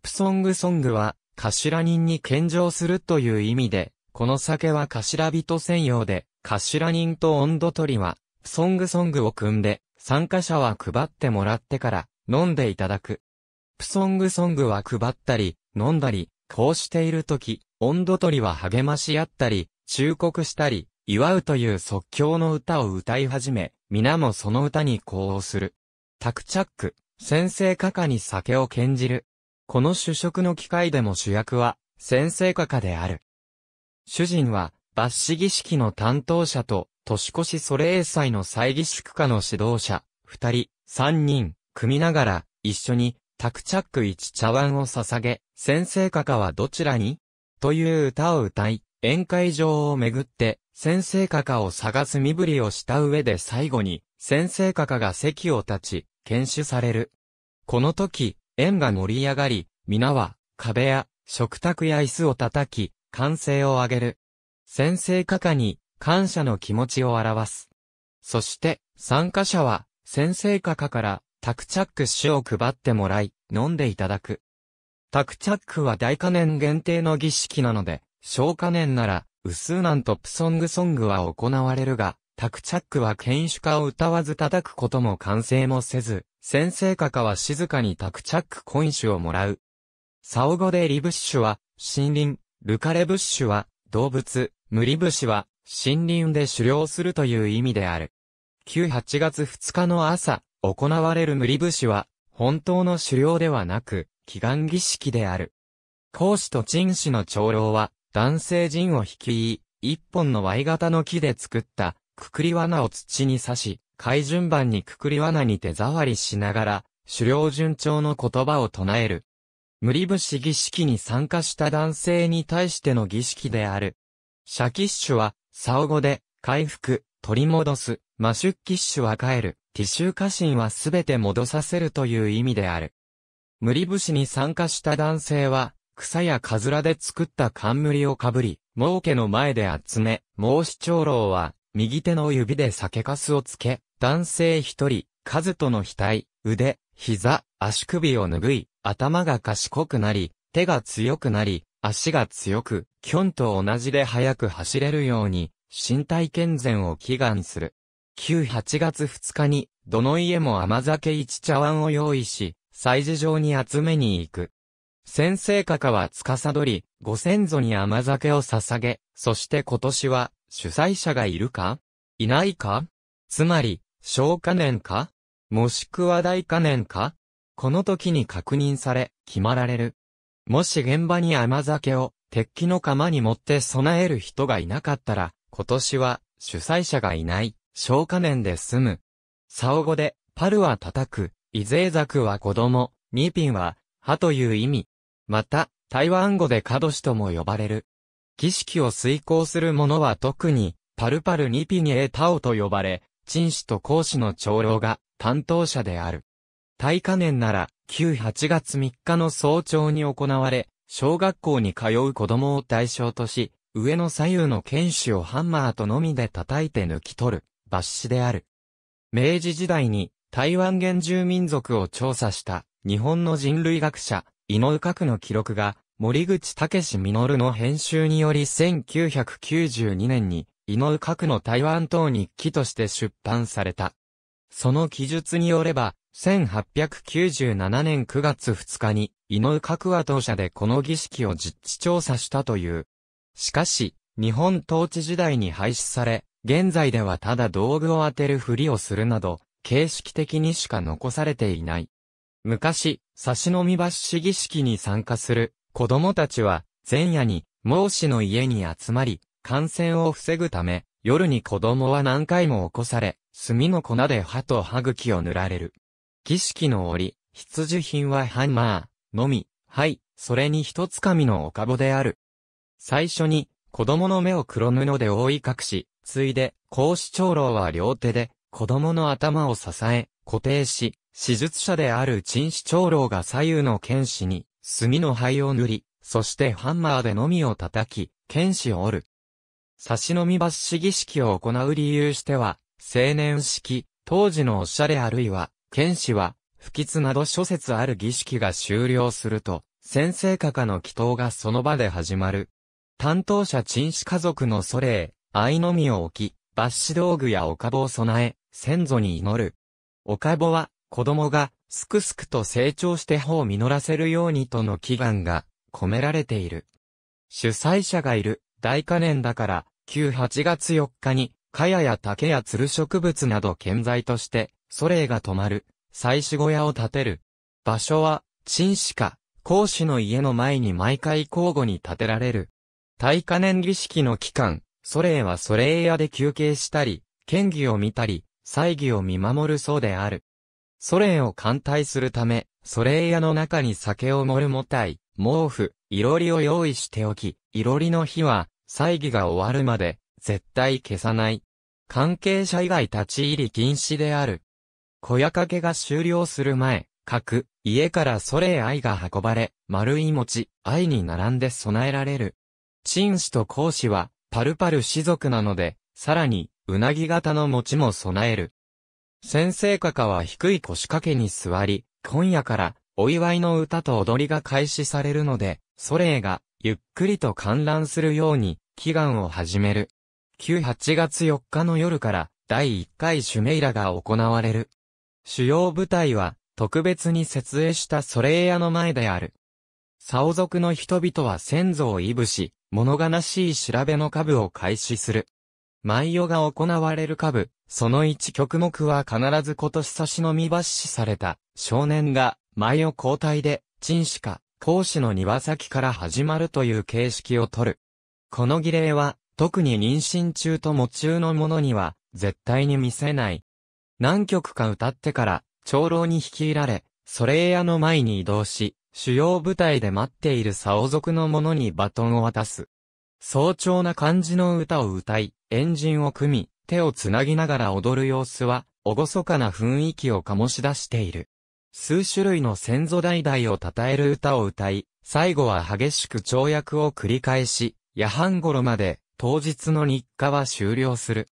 プソングソングは、頭人に献上するという意味で、この酒は頭人専用で、頭人と温度取りは、プソングソングを組んで、参加者は配ってもらってから、飲んでいただく。プソングソングは配ったり、飲んだり、こうしている時、温度取りは励まし合ったり、忠告したり、祝うという即興の歌を歌い始め、皆もその歌に呼応する。タクチャック、先生カカに酒を献じる。この主食の機会でも主役は、先生カカである。主人は、抜歯儀式の担当者と、年越しソレー祭の再儀式家の指導者、二人、三人、組みながら、一緒に、タクチャック一茶碗を捧げ、先生かかはどちらにという歌を歌い、宴会場をめぐって、先生かかを探す身振りをした上で最後に、先生かかが席を立ち、検守される。この時、縁が盛り上がり、皆は、壁や、食卓や椅子を叩き、歓声を上げる。先生かかに、感謝の気持ちを表す。そして、参加者は、先生かかから、タクチャック酒を配ってもらい、飲んでいただく。タクチャックは大可燃限定の儀式なので、小可燃なら、ウスーナンとプソングソングは行われるが、タクチャックは犬種化を歌わず叩くことも完成もせず、先生家家は静かにタクチャック婚種をもらう。サオゴデリブッシュは森林、ルカレブッシュは動物、ムリブシは森林で狩猟するという意味である。9、8月2日の朝、行われる無理武士は、本当の狩猟ではなく、祈願儀式である。孔子と陳氏の長老は、男性陣を率い、一本の Y 型の木で作った、くくり罠を土に刺し、回順番にくくり罠に手触りしながら、狩猟順調の言葉を唱える。無理武士儀式に参加した男性に対しての儀式である。シャキッシュは、サオ語で、回復、取り戻す、マシュッキッシュは帰る、ティシュー家臣はすべて戻させるという意味である。無理節に参加した男性は、草やカズラで作った冠をかぶり、儲けの前で集め、盲子長老は、右手の指で酒かすをつけ、男性一人、カズとの額、腕、膝、足首を拭い、頭が賢くなり、手が強くなり、足が強く、キョンと同じで速く走れるように、身体健全を祈願する。旧8月2日に、どの家も甘酒一茶碗を用意し、祭事場に集めに行く。先生方は司り、ご先祖に甘酒を捧げ、そして今年は、主催者がいるかいないかつまり、小可年かもしくは大可年かこの時に確認され、決まられる。もし現場に甘酒を、鉄器の釜に持って備える人がいなかったら、今年は、主催者がいない。消化年で済む。サオ語で、パルは叩く、イゼーザクは子供、ニーピンは、歯という意味。また、台湾語でカドシとも呼ばれる。儀式を遂行する者は特に、パルパルニピニエタオと呼ばれ、陳氏と孔氏の長老が担当者である。大火年なら、旧8月3日の早朝に行われ、小学校に通う子供を対象とし、上の左右の剣士をハンマーとのみで叩いて抜き取る。抜歯である。明治時代に台湾原住民族を調査した日本の人類学者、井上角の記録が森口武実の編集により1992年に井上角の台湾島日記として出版された。その記述によれば、1897年9月2日に、井上角は当社でこの儀式を実地調査したという。しかし、日本統治時代に廃止され、現在ではただ道具を当てるふりをするなど、形式的にしか残されていない。昔、差し飲み橋市儀式に参加する子供たちは、前夜に、孟子の家に集まり、感染を防ぐため、夜に子供は何回も起こされ、炭の粉で歯と歯茎を塗られる。儀式の折、必需品はハンマー、のみ、はい、それに一つ紙のおかぼである。最初に、子供の目を黒布で覆い隠し、ついで、孔子長老は両手で、子供の頭を支え、固定し、手術者である陳子長老が左右の剣士に、墨の灰を塗り、そしてハンマーでのみを叩き、剣士を折る。差し飲み抜歯儀式を行う理由しては、青年式、当時のおしゃれあるいは、剣士は、不吉など諸説ある儀式が終了すると、先生家下の祈祷がその場で始まる。担当者陳氏家族の祖霊、愛のみを置き、抜歯道具やお株を備え、先祖に祈る。お株は、子供が、すくすくと成長して方を実らせるようにとの祈願が、込められている。主催者がいる、大可燃だから、旧8月4日に、茅や竹や鶴植物など健在として、ソレイが泊まる、祭祀小屋を建てる。場所は、陳氏か、孔子の家の前に毎回交互に建てられる。大可燃儀式の期間、ソレイはソレイ屋で休憩したり、剣技を見たり、祭儀を見守るそうである。ソ連を艦隊するため、ソレイヤの中に酒を盛るもたい、毛布、いろりを用意しておき、いろりの火は、祭儀が終わるまで、絶対消さない。関係者以外立ち入り禁止である。小屋掛けが終了する前、各、家からソレイ愛が運ばれ、丸い餅、愛に並んで備えられる。陳氏と孔氏は、パルパル氏族なので、さらに、うなぎ型の餅も備える。先生かかは低い腰掛けに座り、今夜からお祝いの歌と踊りが開始されるので、ソレイがゆっくりと観覧するように祈願を始める。9、8月4日の夜から第1回シュメイラが行われる。主要舞台は特別に設営したソレイヤの前である。サオ族の人々は先祖をいぶし、物悲しい調べの下部を開始する。毎夜が行われる下部、その一曲目は必ず今年差しのみ抜死された少年が、毎夜交代で、陳氏か、講師の庭先から始まるという形式をとる。この儀礼は、特に妊娠中と喪中の者には、絶対に見せない。何曲か歌ってから、長老に引き入られ、ソレイヤの前に移動し、主要部隊で待っている竿族の者にバトンを渡す。早朝な感じの歌を歌い、エンジンを組み、手をつなぎながら踊る様子は、厳かな雰囲気を醸し出している。数種類の先祖代々を称える歌を歌い、最後は激しく跳躍を繰り返し、夜半頃まで、当日の日課は終了する。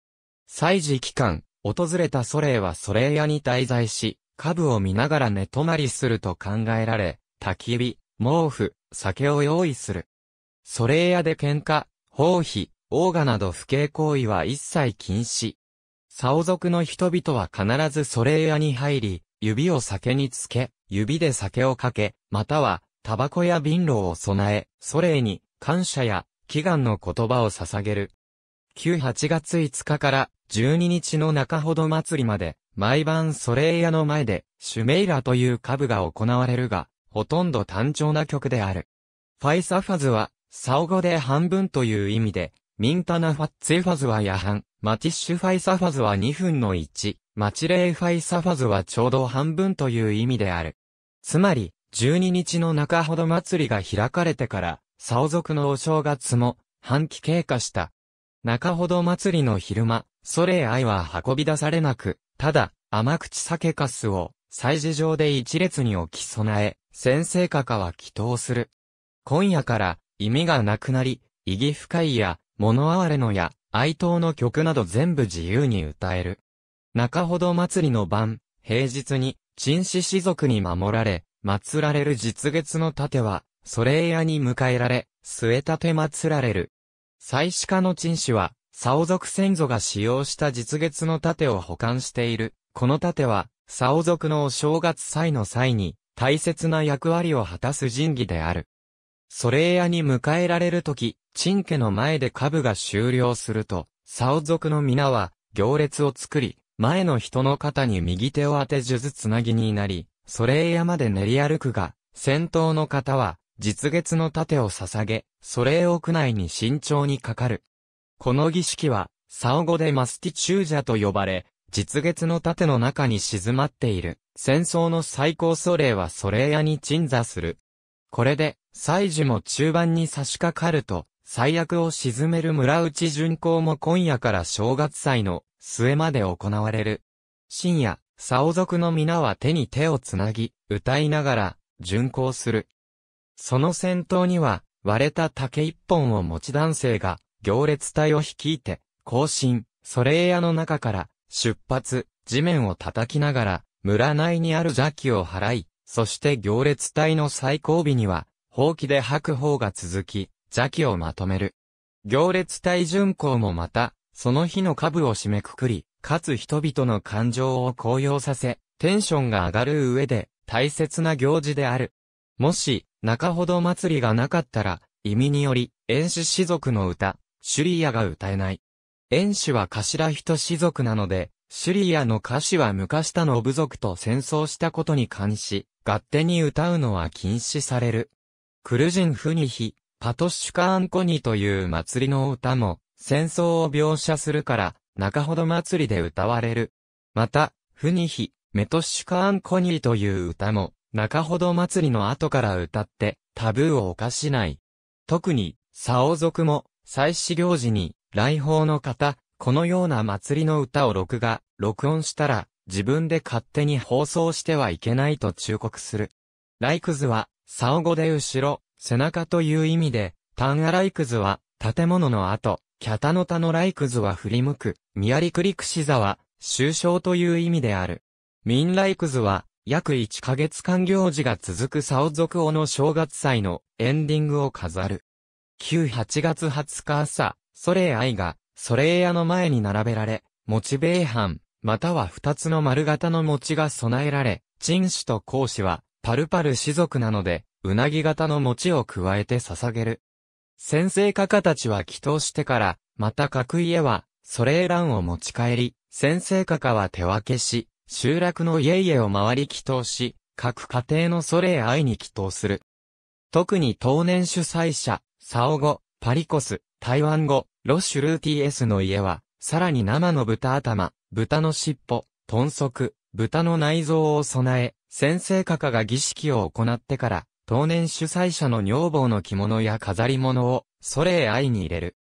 祭事期間、訪れたソレイはソレイヤに滞在し、株を見ながら寝泊まりすると考えられ、焚き火、毛布、酒を用意する。それ屋で喧嘩、包皮、オーガなど不敬行為は一切禁止。竿族の人々は必ずそれ屋に入り、指を酒につけ、指で酒をかけ、または、タバコや瓶炉を備え、ソレイに、感謝や、祈願の言葉を捧げる。9、8月5日から12日の中ほど祭りまで、毎晩ソレイヤの前で、シュメイラという歌舞が行われるが、ほとんど単調な曲である。ファイサファズは、サオ語で半分という意味で、ミンタナファッツェファズは夜半、マティッシュファイサファズは2分の1、マチレイファイサファズはちょうど半分という意味である。つまり、12日の中ほど祭りが開かれてから、サオ族のお正月も、半期経過した。中ほど祭りの昼間、ソレアイは運び出されなく、ただ、甘口酒すを、祭事上で一列に置き備え、先生かかは祈祷する。今夜から、意味がなくなり、意義深いや、物哀れのや、哀悼の曲など全部自由に歌える。中ほど祭りの晩、平日に、陳氏士族に守られ、祀られる実月の盾は、ソレイに迎えられ、末て祀られる。祭祀家の陳氏は、竿族先祖が使用した実月の盾を保管している。この盾は、竿族のお正月祭の際に、大切な役割を果たす神器である。ソレイヤに迎えられるとき、陳家の前で下部が終了すると、竿族の皆は、行列を作り、前の人の肩に右手を当て数珠つなぎになり、ソレイヤまで練り歩くが、先頭の方は、実月の盾を捧げ、それを屋内に慎重にかかる。この儀式は、サオ語でマスティチュージャと呼ばれ、実月の盾の中に沈まっている、戦争の最高祖霊はソレイヤに鎮座する。これで、祭事も中盤に差し掛かると、最悪を沈める村内巡行も今夜から正月祭の末まで行われる。深夜、サオ族の皆は手に手をつなぎ、歌いながら、巡行する。その先頭には、割れた竹一本を持ち男性が、行列隊を率いて、行進、ソレイヤの中から、出発、地面を叩きながら、村内にある邪気を払い、そして行列隊の最後尾には、放棄で吐く方が続き、邪気をまとめる。行列隊巡行もまた、その日の下部を締めくくり、かつ人々の感情を高揚させ、テンションが上がる上で、大切な行事である。もし、中ほど祭りがなかったら、意味により、遠視士族の歌、シュリアが歌えない。演氏は頭人氏族なので、シュリアの歌詞は昔他の部族と戦争したことに関し、勝手に歌うのは禁止される。クルジンフニヒ、パトッシュカーンコニという祭りの歌も、戦争を描写するから、中ほど祭りで歌われる。また、フニヒ、メトッシュカーンコニという歌も、中ほど祭りの後から歌って、タブーを犯しない。特に、サオ族も、祭祀行事に、来訪の方、このような祭りの歌を録画、録音したら、自分で勝手に放送してはいけないと忠告する。来クズは、竿語で後ろ、背中という意味で、単アライクズは、建物の後、キャタノタのライクズは振り向く、ミヤリクリクシザは、終章という意味である。ミンライクズは、約1ヶ月間行事が続く竿族王の正月祭のエンディングを飾る。旧8月20日朝、ソレイアイが、ソレイヤの前に並べられ、モチベイハン、または二つの丸型の餅が備えられ、陳氏と孔氏は、パルパル氏族なので、うなぎ型の餅を加えて捧げる。先生家家たちは祈祷してから、また各家は、ソレイランを持ち帰り、先生家家は手分けし、集落の家々を回り祈祷し、各家庭のソレイアイに祈祷する。特に当年主催者、サオ語、パリコス、台湾語、ロッシュルーティエスの家は、さらに生の豚頭、豚の尻尾、豚足、豚の内臓を備え、先生カカが儀式を行ってから、当年主催者の女房の着物や飾り物を、それへ愛に入れる。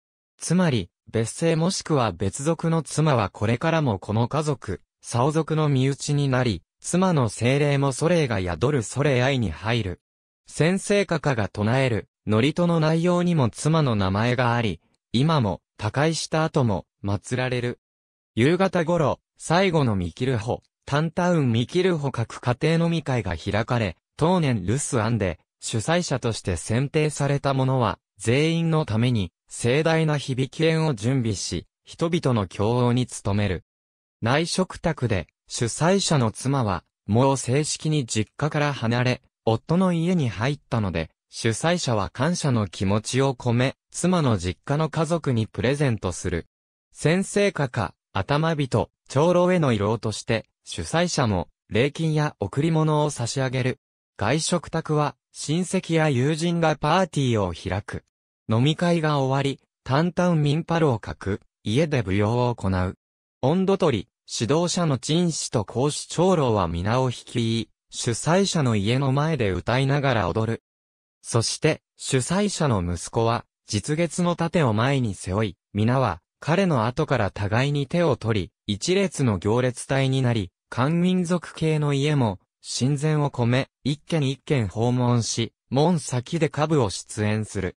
つまり、別姓もしくは別族の妻はこれからもこの家族、竿族の身内になり、妻の精霊もソレイが宿るソレイ愛に入る。先生カカが唱える、祝詞の内容にも妻の名前があり、今も、他界した後も、祀られる。夕方頃、最後の見切る穂、タンタウン見切る穂各家庭飲み会が開かれ、当年留守案で、主催者として選定された者は、全員のために、盛大な響き縁を準備し、人々の共応に努める。内食卓で、主催者の妻は、もう正式に実家から離れ、夫の家に入ったので、主催者は感謝の気持ちを込め、妻の実家の家族にプレゼントする。先生家か、頭人、長老への慰労として、主催者も、礼金や贈り物を差し上げる。外食宅は、親戚や友人がパーティーを開く。飲み会が終わり、淡々民パルを書く、家で舞踊を行う。温度取り、指導者の陳氏と講子長老は皆を引きい、主催者の家の前で歌いながら踊る。そして、主催者の息子は、実月の盾を前に背負い、皆は、彼の後から互いに手を取り、一列の行列隊になり、漢民族系の家も、神前を込め、一軒一軒訪問し、門先で下部を出演する。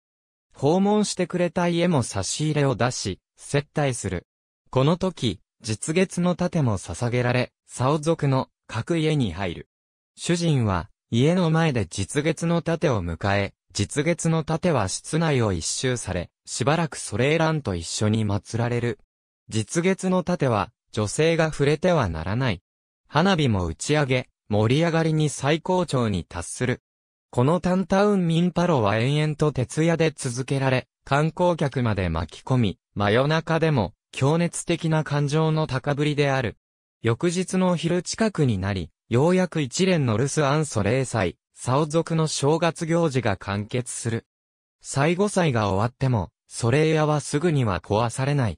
訪問してくれた家も差し入れを出し、接待する。この時、実月の盾も捧げられ、竿族の各家に入る。主人は、家の前で実月の盾を迎え、実月の盾は室内を一周され、しばらくそれらんと一緒に祀られる。実月の盾は、女性が触れてはならない。花火も打ち上げ、盛り上がりに最高潮に達する。このタンタウンミンパロは延々と徹夜で続けられ、観光客まで巻き込み、真夜中でも、強熱的な感情の高ぶりである。翌日の昼近くになり、ようやく一連のルス・アンソ祭、サオ族の正月行事が完結する。最後祭が終わっても、ソレイヤはすぐには壊されない。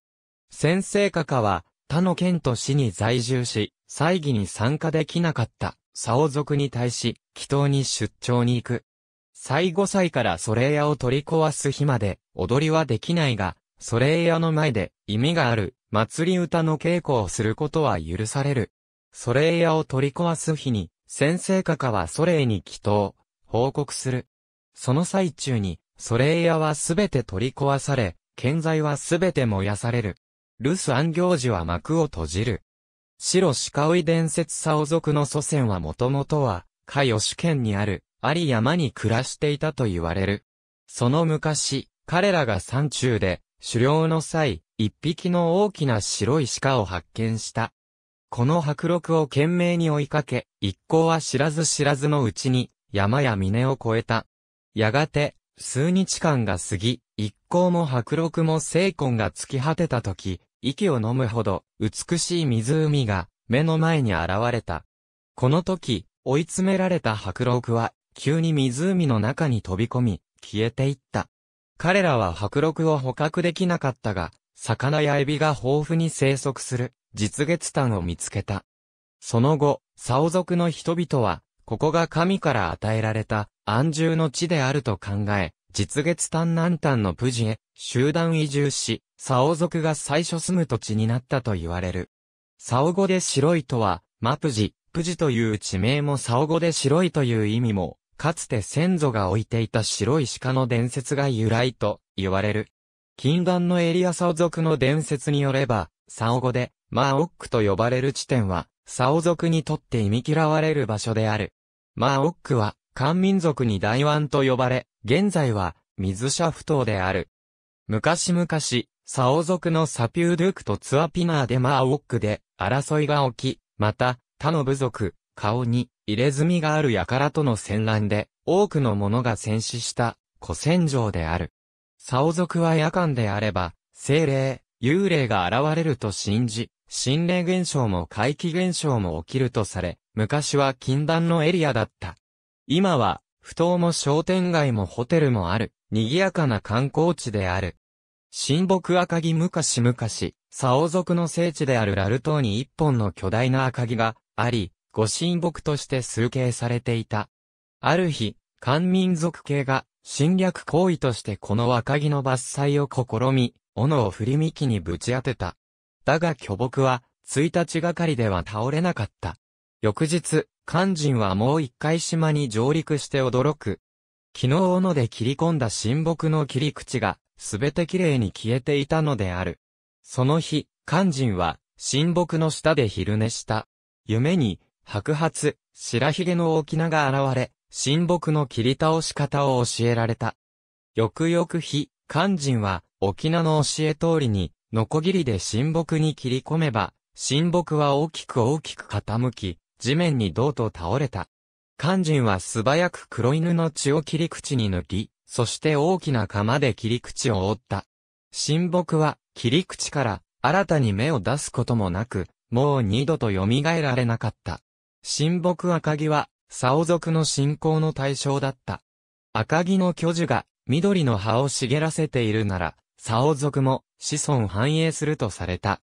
先生カ家は、他の県と市に在住し、祭儀に参加できなかった、サオ族に対し、祈祷に出張に行く。最後祭からソレイヤを取り壊す日まで、踊りはできないが、ソレイヤの前で、意味がある、祭り歌の稽古をすることは許される。ソレイヤを取り壊す日に、先生カカはソレイに祈祷、報告する。その最中に、ソレイヤはすべて取り壊され、建材はすべて燃やされる。ルス暗行寺は幕を閉じる。白鹿追伝説オ族の祖先はもともとは、ヨシ県にある、あり山に暮らしていたと言われる。その昔、彼らが山中で、狩猟の際、一匹の大きな白い鹿を発見した。この白録を懸命に追いかけ、一行は知らず知らずのうちに、山や峰を越えた。やがて、数日間が過ぎ、一行も迫力も精魂が尽き果てた時、息を飲むほど、美しい湖が、目の前に現れた。この時、追い詰められた白六は、急に湖の中に飛び込み、消えていった。彼らは白六を捕獲できなかったが、魚やエビが豊富に生息する実月丹を見つけた。その後、サオ族の人々は、ここが神から与えられた安住の地であると考え、実月丹南丹のプジへ集団移住し、サオ族が最初住む土地になったと言われる。サオ語で白いとは、マプジ、プジという地名もサオ語で白いという意味も、かつて先祖が置いていた白い鹿の伝説が由来と言われる。禁断のエリアサオ族の伝説によれば、サオ語で、マーオックと呼ばれる地点は、サオ族にとって忌み嫌われる場所である。マーオックは、漢民族に大湾と呼ばれ、現在は、水ャ不トである。昔々、サオ族のサピュードゥクとツアピナーでマーオックで、争いが起き、また、他の部族、顔に、入れ墨がある輩との戦乱で、多くの者が戦死した、古戦場である。竿族は夜間であれば、精霊、幽霊が現れると信じ、心霊現象も怪奇現象も起きるとされ、昔は禁断のエリアだった。今は、不当も商店街もホテルもある、賑やかな観光地である。新木赤城昔々、竿族の聖地であるラル島に一本の巨大な赤城があり、ご神木として崇敬されていた。ある日、漢民族系が侵略行為としてこの若木の伐採を試み、斧を振り幹にぶち当てた。だが巨木は、1日がかりでは倒れなかった。翌日、肝心はもう一回島に上陸して驚く。昨日斧で切り込んだ新木の切り口が、すべて綺麗に消えていたのである。その日、肝心は、新木の下で昼寝した。夢に、白髪、白髭の大きなが現れ、神木の切り倒し方を教えられた。翌々日、肝心は、沖縄の教え通りに、ノコギリで神木に切り込めば、神木は大きく大きく傾き、地面に銅と倒れた。肝心は素早く黒犬の血を切り口に抜き、そして大きな釜で切り口を折った。神木は、切り口から、新たに芽を出すこともなく、もう二度と蘇られなかった。神木赤木は、サオ族の信仰の対象だった。赤木の巨樹が緑の葉を茂らせているなら、サオ族も子孫繁栄するとされた。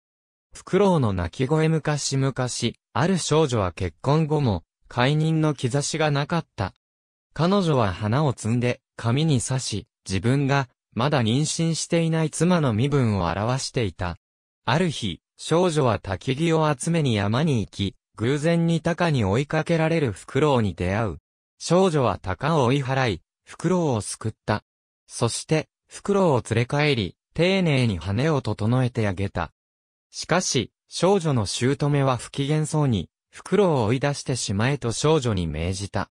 フクロウの鳴き声昔々、ある少女は結婚後も、解任の兆しがなかった。彼女は花を摘んで、髪に刺し、自分が、まだ妊娠していない妻の身分を表していた。ある日、少女は焚き木を集めに山に行き、偶然にタカに追いかけられるフクロウに出会う。少女はタカを追い払い、フクロウを救った。そして、フクロウを連れ帰り、丁寧に羽を整えてあげた。しかし、少女の姑は不機嫌そうに、フクロウを追い出してしまえと少女に命じた。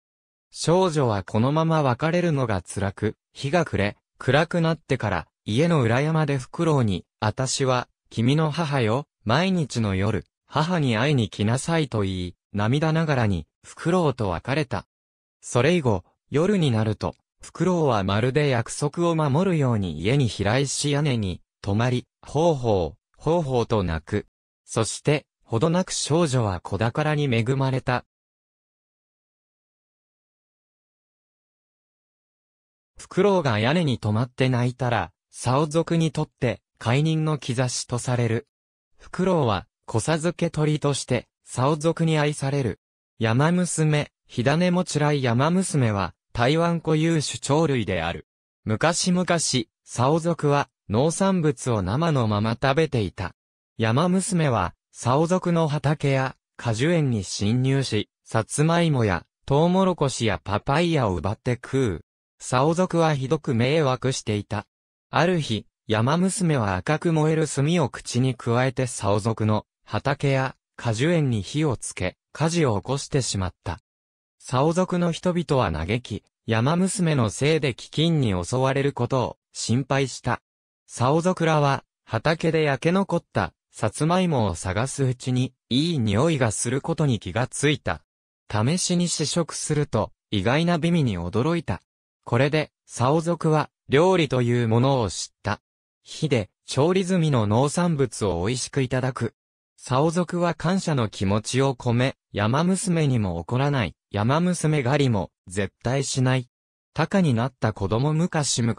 少女はこのまま別れるのが辛く、日が暮れ、暗くなってから、家の裏山でフクロウに、私は、君の母よ、毎日の夜、母に会いに来なさいと言い、涙ながらに、フクロウと別れた。それ以後、夜になると、フクロウはまるで約束を守るように家に飛来し屋根に、泊まり、ほうほう、ほうほうと泣く。そして、ほどなく少女は子宝に恵まれた。フクロウが屋根に泊まって泣いたら、竿族にとって、解任の兆しとされる。フクロウは、小佐漬け鳥として、竿族に愛される。山娘、火種もちらい山娘は、台湾固有種鳥類である。昔々、竿族は、農産物を生のまま食べていた。山娘は、竿族の畑や、果樹園に侵入し、さつまいもや、トウモロコシやパパイヤを奪って食う。竿族はひどく迷惑していた。ある日、山娘は赤く燃える炭を口に加えて竿族の畑や果樹園に火をつけ、火事を起こしてしまった。竿族の人々は嘆き、山娘のせいで飢饉に襲われることを心配した。竿族らは、畑で焼け残ったサツマイモを探すうちに、いい匂いがすることに気がついた。試しに試食すると、意外な美味に驚いた。これで、竿族は、料理というものを知った。火で、調理済みの農産物を美味しくいただく。竿族は感謝の気持ちを込め、山娘にも怒らない、山娘狩りも、絶対しない。鷹になった子供昔々、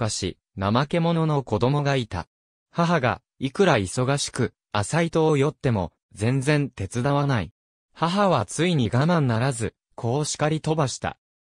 怠け者の子供がいた。母が、いくら忙しく、浅いとを酔っても、全然手伝わない。母はついに我慢ならず、こう叱り飛ばした。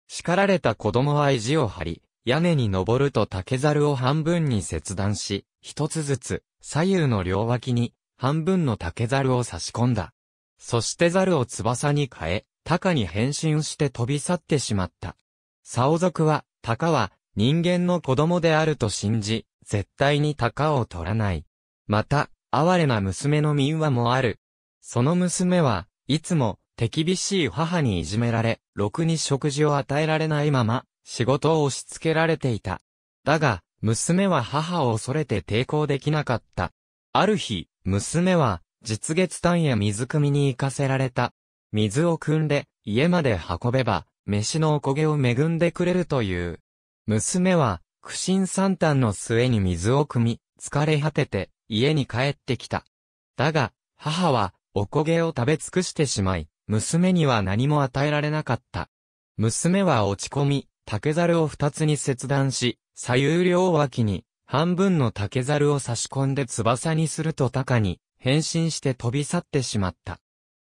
叱られた子供は意地を張り、屋根に登ると竹ざるを半分に切断し、一つずつ、左右の両脇に半分の竹猿を差し込んだ。そして猿を翼に変え、鷹に変身して飛び去ってしまった。竿族は、鷹は人間の子供であると信じ、絶対に鷹を取らない。また、哀れな娘の民話もある。その娘は、いつも手厳しい母にいじめられ、ろくに食事を与えられないまま、仕事を押し付けられていた。だが、娘は母を恐れて抵抗できなかった。ある日、娘は、実月単や水汲みに行かせられた。水を汲んで、家まで運べば、飯のおこげを恵んでくれるという。娘は、苦心三端の末に水を汲み、疲れ果てて、家に帰ってきた。だが、母は、おこげを食べ尽くしてしまい、娘には何も与えられなかった。娘は落ち込み、竹猿を二つに切断し、左右両脇に、半分の竹猿を差し込んで翼にすると鷹に変身して飛び去ってしまった。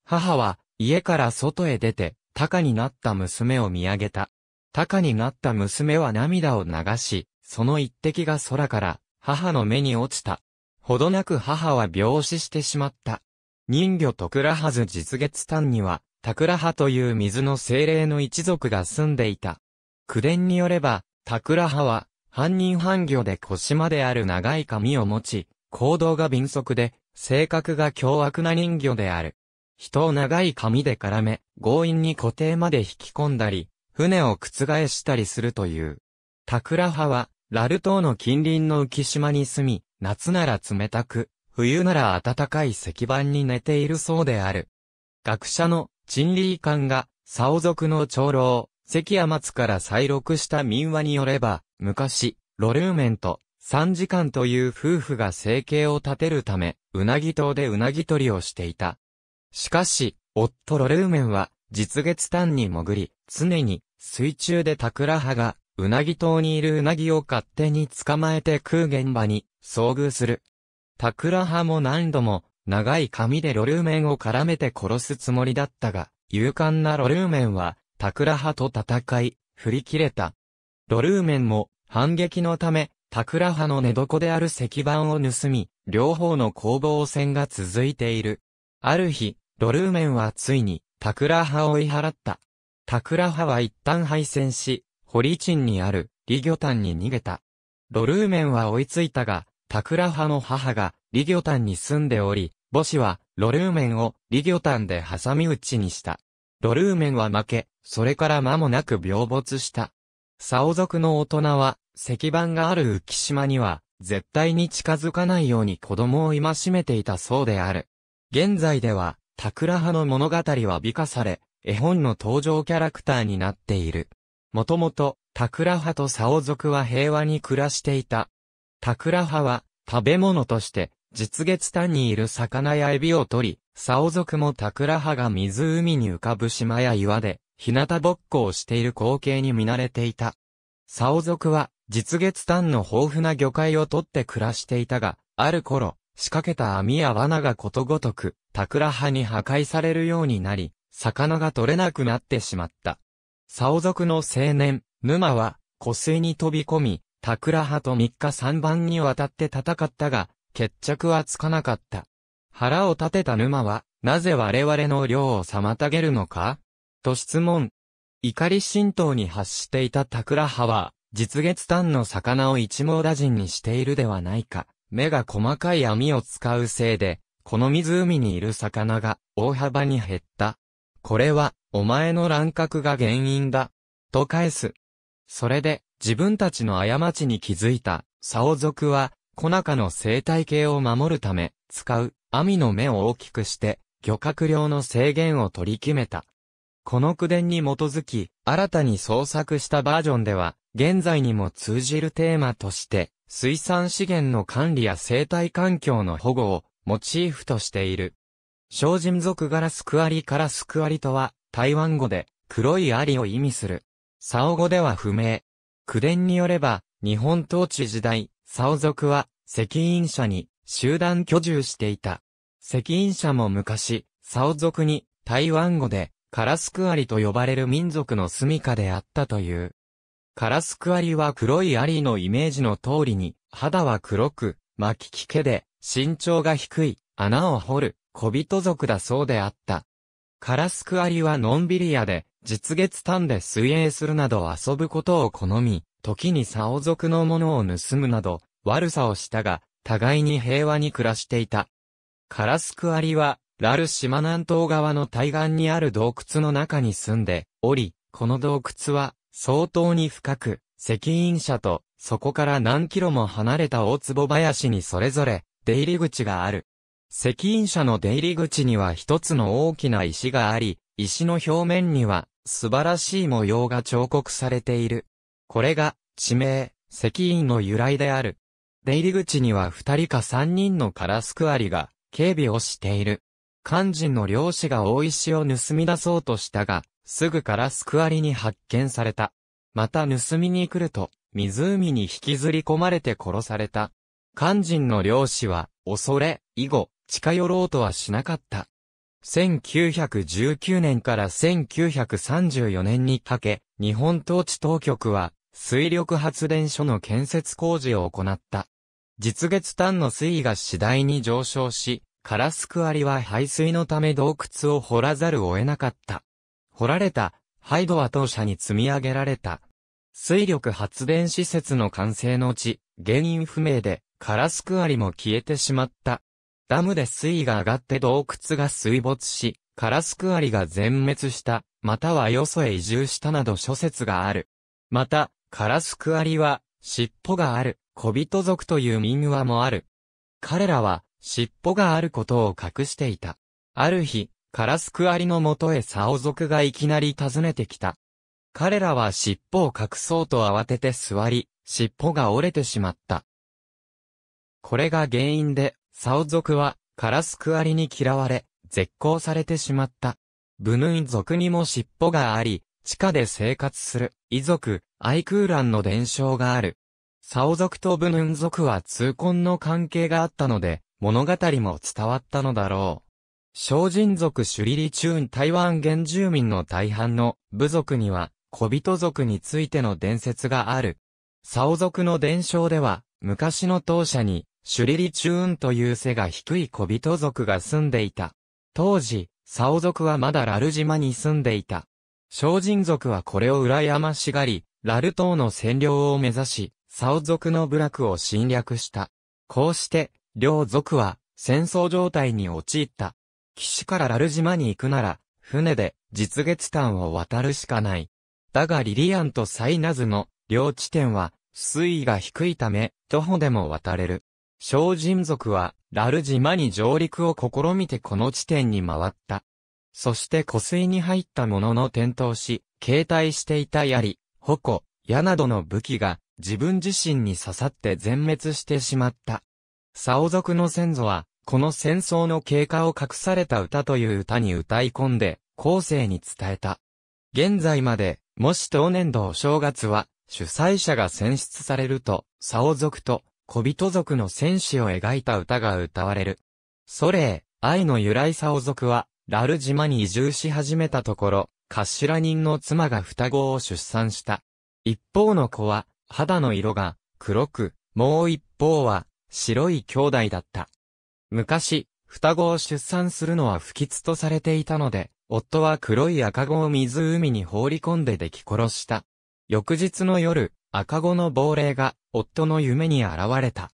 母は家から外へ出て鷹になった娘を見上げた。鷹になった娘は涙を流し、その一滴が空から母の目に落ちた。ほどなく母は病死してしまった。人魚トクラハズ実月丹には、タクラハという水の精霊の一族が住んでいた。口伝によれば、タクラハは、半人半魚で腰まである長い髪を持ち、行動が敏速で、性格が凶悪な人魚である。人を長い髪で絡め、強引に固定まで引き込んだり、船を覆したりするという。タクラ派は、ラル島の近隣の浮島に住み、夏なら冷たく、冬なら暖かい石板に寝ているそうである。学者の、チンリー官が、サオ族の長老、関山津から再録した民話によれば、昔、ロルーメンと3時間という夫婦が生計を立てるため、うなぎ島でうなぎ取りをしていた。しかし、夫ロルーメンは、実月単に潜り、常に水中でタクラハが、うなぎ島にいるうなぎを勝手に捕まえて食う現場に遭遇する。タクラハも何度も長い髪でロルーメンを絡めて殺すつもりだったが、勇敢なロルーメンはタクラハと戦い、振り切れた。ロルーメンも反撃のため、タクラ派の寝床である石板を盗み、両方の攻防戦が続いている。ある日、ドルーメンはついに、タクラ派を追い払った。タクラ派は一旦敗戦し、ホリチンにある、リギョタンに逃げた。ドルーメンは追いついたが、タクラ派の母が、リギョタンに住んでおり、母子は、ロルーメンを、リギョタンで挟み撃ちにした。ロルーメンは負け、それから間もなく病没した。サオ族の大人は、石板がある浮島には、絶対に近づかないように子供を戒めていたそうである。現在では、タクラ派の物語は美化され、絵本の登場キャラクターになっている。もともと、タクラ派とサオ族は平和に暮らしていた。タクラ派は、食べ物として、実月単にいる魚やエビを取り、サオ族もタクラ派が湖に浮かぶ島や岩で、日向ぼっこをしている光景に見慣れていた。サオ族は、実月炭の豊富な魚介を取って暮らしていたが、ある頃、仕掛けた網や罠がことごとく、タクラハに破壊されるようになり、魚が取れなくなってしまった。竿族の青年、沼は、湖水に飛び込み、タクラハと3日3番にわたって戦ったが、決着はつかなかった。腹を立てた沼は、なぜ我々の漁を妨げるのかと質問。怒り浸透に発していたタクラハは、実月丹の魚を一網打尽にしているではないか。目が細かい網を使うせいで、この湖にいる魚が大幅に減った。これは、お前の乱獲が原因だ。と返す。それで、自分たちの過ちに気づいた、サオ族は、コナカの生態系を守るため、使う、網の目を大きくして、漁獲量の制限を取り決めた。この句伝に基づき、新たに創作したバージョンでは、現在にも通じるテーマとして、水産資源の管理や生態環境の保護をモチーフとしている。小人族柄スクアリからスクアリとは、台湾語で黒いアリを意味する。サオ語では不明。句伝によれば、日本統治時代、サオ族は、責任者に集団居住していた。責任者も昔、サオ族に台湾語でカラスクアリと呼ばれる民族の住処であったという。カラスクアリは黒いアリのイメージの通りに、肌は黒く、巻き毛で、身長が低い、穴を掘る、小人族だそうであった。カラスクアリはのんびり屋で、実月単で水泳するなど遊ぶことを好み、時に竿族のものを盗むなど、悪さをしたが、互いに平和に暮らしていた。カラスクアリは、ラル島南東側の対岸にある洞窟の中に住んでおり、この洞窟は相当に深く、責印社とそこから何キロも離れた大坪林にそれぞれ出入り口がある。責印社の出入り口には一つの大きな石があり、石の表面には素晴らしい模様が彫刻されている。これが地名、責印の由来である。出入り口には二人か三人のカラスクアリが警備をしている。肝心の漁師が大石を盗み出そうとしたが、すぐから救わりに発見された。また盗みに来ると、湖に引きずり込まれて殺された。肝心の漁師は、恐れ、以後、近寄ろうとはしなかった。1919年から1934年にかけ、日本統治当局は、水力発電所の建設工事を行った。実月間の水位が次第に上昇し、カラスクアリは排水のため洞窟を掘らざるを得なかった。掘られた、ハイドは当社に積み上げられた。水力発電施設の完成のうち、原因不明で、カラスクアリも消えてしまった。ダムで水位が上がって洞窟が水没し、カラスクアリが全滅した、またはよそへ移住したなど諸説がある。また、カラスクアリは、尻尾がある、小人族という民話もある。彼らは、尻尾があることを隠していた。ある日、カラスクアリのもとへサオ族がいきなり訪ねてきた。彼らは尻尾を隠そうと慌てて座り、尻尾が折れてしまった。これが原因で、サオ族はカラスクアリに嫌われ、絶交されてしまった。ブヌイ族にも尻尾があり、地下で生活する、遺族、アイクーランの伝承がある。サオ族とブヌン族は痛恨の関係があったので、物語も伝わったのだろう。小人族シュリリチューン台湾原住民の大半の部族には小人族についての伝説がある。竿族の伝承では昔の当社にシュリリチューンという背が低い小人族が住んでいた。当時、竿族はまだラル島に住んでいた。小人族はこれを羨ましがり、ラル島の占領を目指し、竿族の部落を侵略した。こうして、両族は戦争状態に陥った。岸からラル島に行くなら、船で実月間を渡るしかない。だがリリアンとサイナズの両地点は水位が低いため徒歩でも渡れる。小人族はラル島に上陸を試みてこの地点に回った。そして湖水に入ったものの転倒し、携帯していた槍、矛、矢などの武器が自分自身に刺さって全滅してしまった。サオ族の先祖は、この戦争の経過を隠された歌という歌に歌い込んで、後世に伝えた。現在まで、もし当年度お正月は、主催者が選出されると、サオ族と、小人族の戦士を描いた歌が歌われる。ソレー、愛の由来サオ族は、ラル島に移住し始めたところ、頭人の妻が双子を出産した。一方の子は、肌の色が黒く、もう一方は白い兄弟だった。昔、双子を出産するのは不吉とされていたので、夫は黒い赤子を湖に放り込んで出来殺した。翌日の夜、赤子の亡霊が夫の夢に現れた。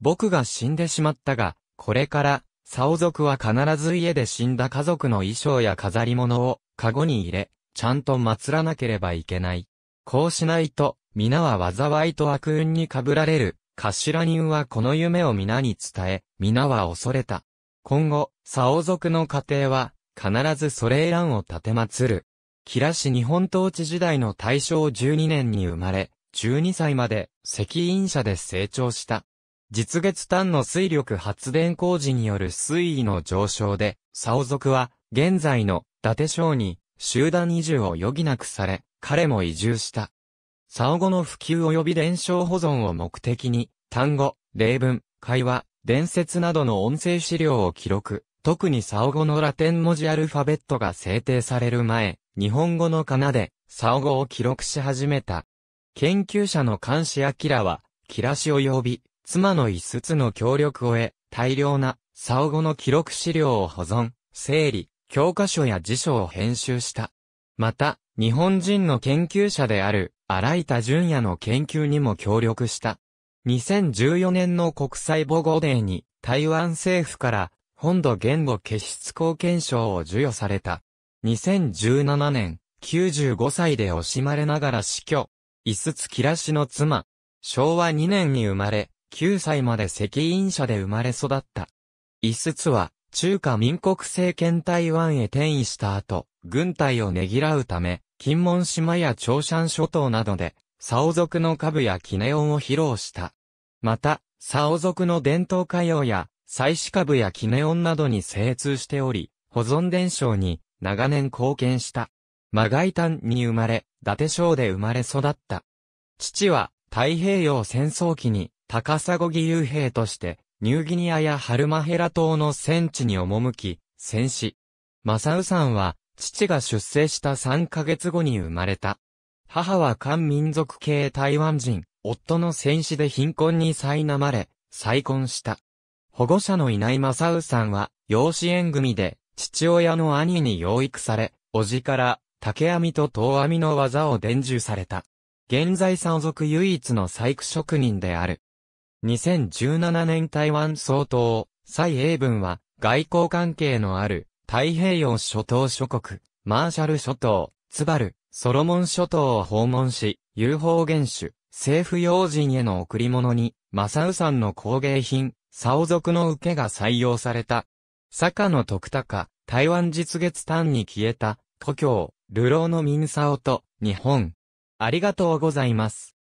僕が死んでしまったが、これから、サオ族は必ず家で死んだ家族の衣装や飾り物を、カゴに入れ、ちゃんと祀らなければいけない。こうしないと、皆は災いと悪運にかぶられる、頭人はこの夢を皆に伝え、皆は恐れた。今後、サオ族の家庭は、必ずソレイランを建て祀る。キラ氏日本統治時代の大正12年に生まれ、12歳まで責印社で成長した。実月単の水力発電工事による水位の上昇で、サオ族は、現在の伊達省に集団移住を余儀なくされ、彼も移住した。サオ語の普及及び伝承保存を目的に、単語、例文、会話、伝説などの音声資料を記録。特にサオ語のラテン文字アルファベットが制定される前、日本語のかなで、オ語を記録し始めた。研究者の監視明は、キラシ及び、妻の一冊の協力を得、大量な、サオ語の記録資料を保存、整理、教科書や辞書を編集した。また、日本人の研究者である、荒田淳也の研究にも協力した。2014年の国際母語デーに台湾政府から本土言語結出貢献賞を授与された。2017年、95歳で惜しまれながら死去。五ス切キラ氏の妻。昭和2年に生まれ、9歳まで赤印者で生まれ育った。五スは、中華民国政権台湾へ転移した後、軍隊をねぎらうため、金門島や長山諸島などで、サオ族の歌舞やキネ音を披露した。また、サオ族の伝統歌謡や、祭祀歌舞やキネ音などに精通しており、保存伝承に長年貢献した。マガイタンに生まれ、伊達省で生まれ育った。父は太平洋戦争期に高砂義勇兵としてニューギニアやハルマヘラ島の戦地に赴き、戦死。マサウさんは父が出生した3ヶ月後に生まれた。母は漢民族系台湾人、夫の戦死で貧困に苛まれ、再婚した。保護者のいない正夫さんは、養子縁組で、父親の兄に養育され、叔父から、竹網と遠網の技を伝授された。現在三族唯一の細工職人である。2017年台湾総統、蔡英文は、外交関係のある、太平洋諸島諸国、マーシャル諸島、ツバル、ソロモン諸島を訪問し、UFO 原種、政府要人への贈り物に、マサウさんの工芸品、サオ族の受けが採用された。坂野徳高、台湾実月単に消えた、故郷、流浪の民サオと、日本。ありがとうございます。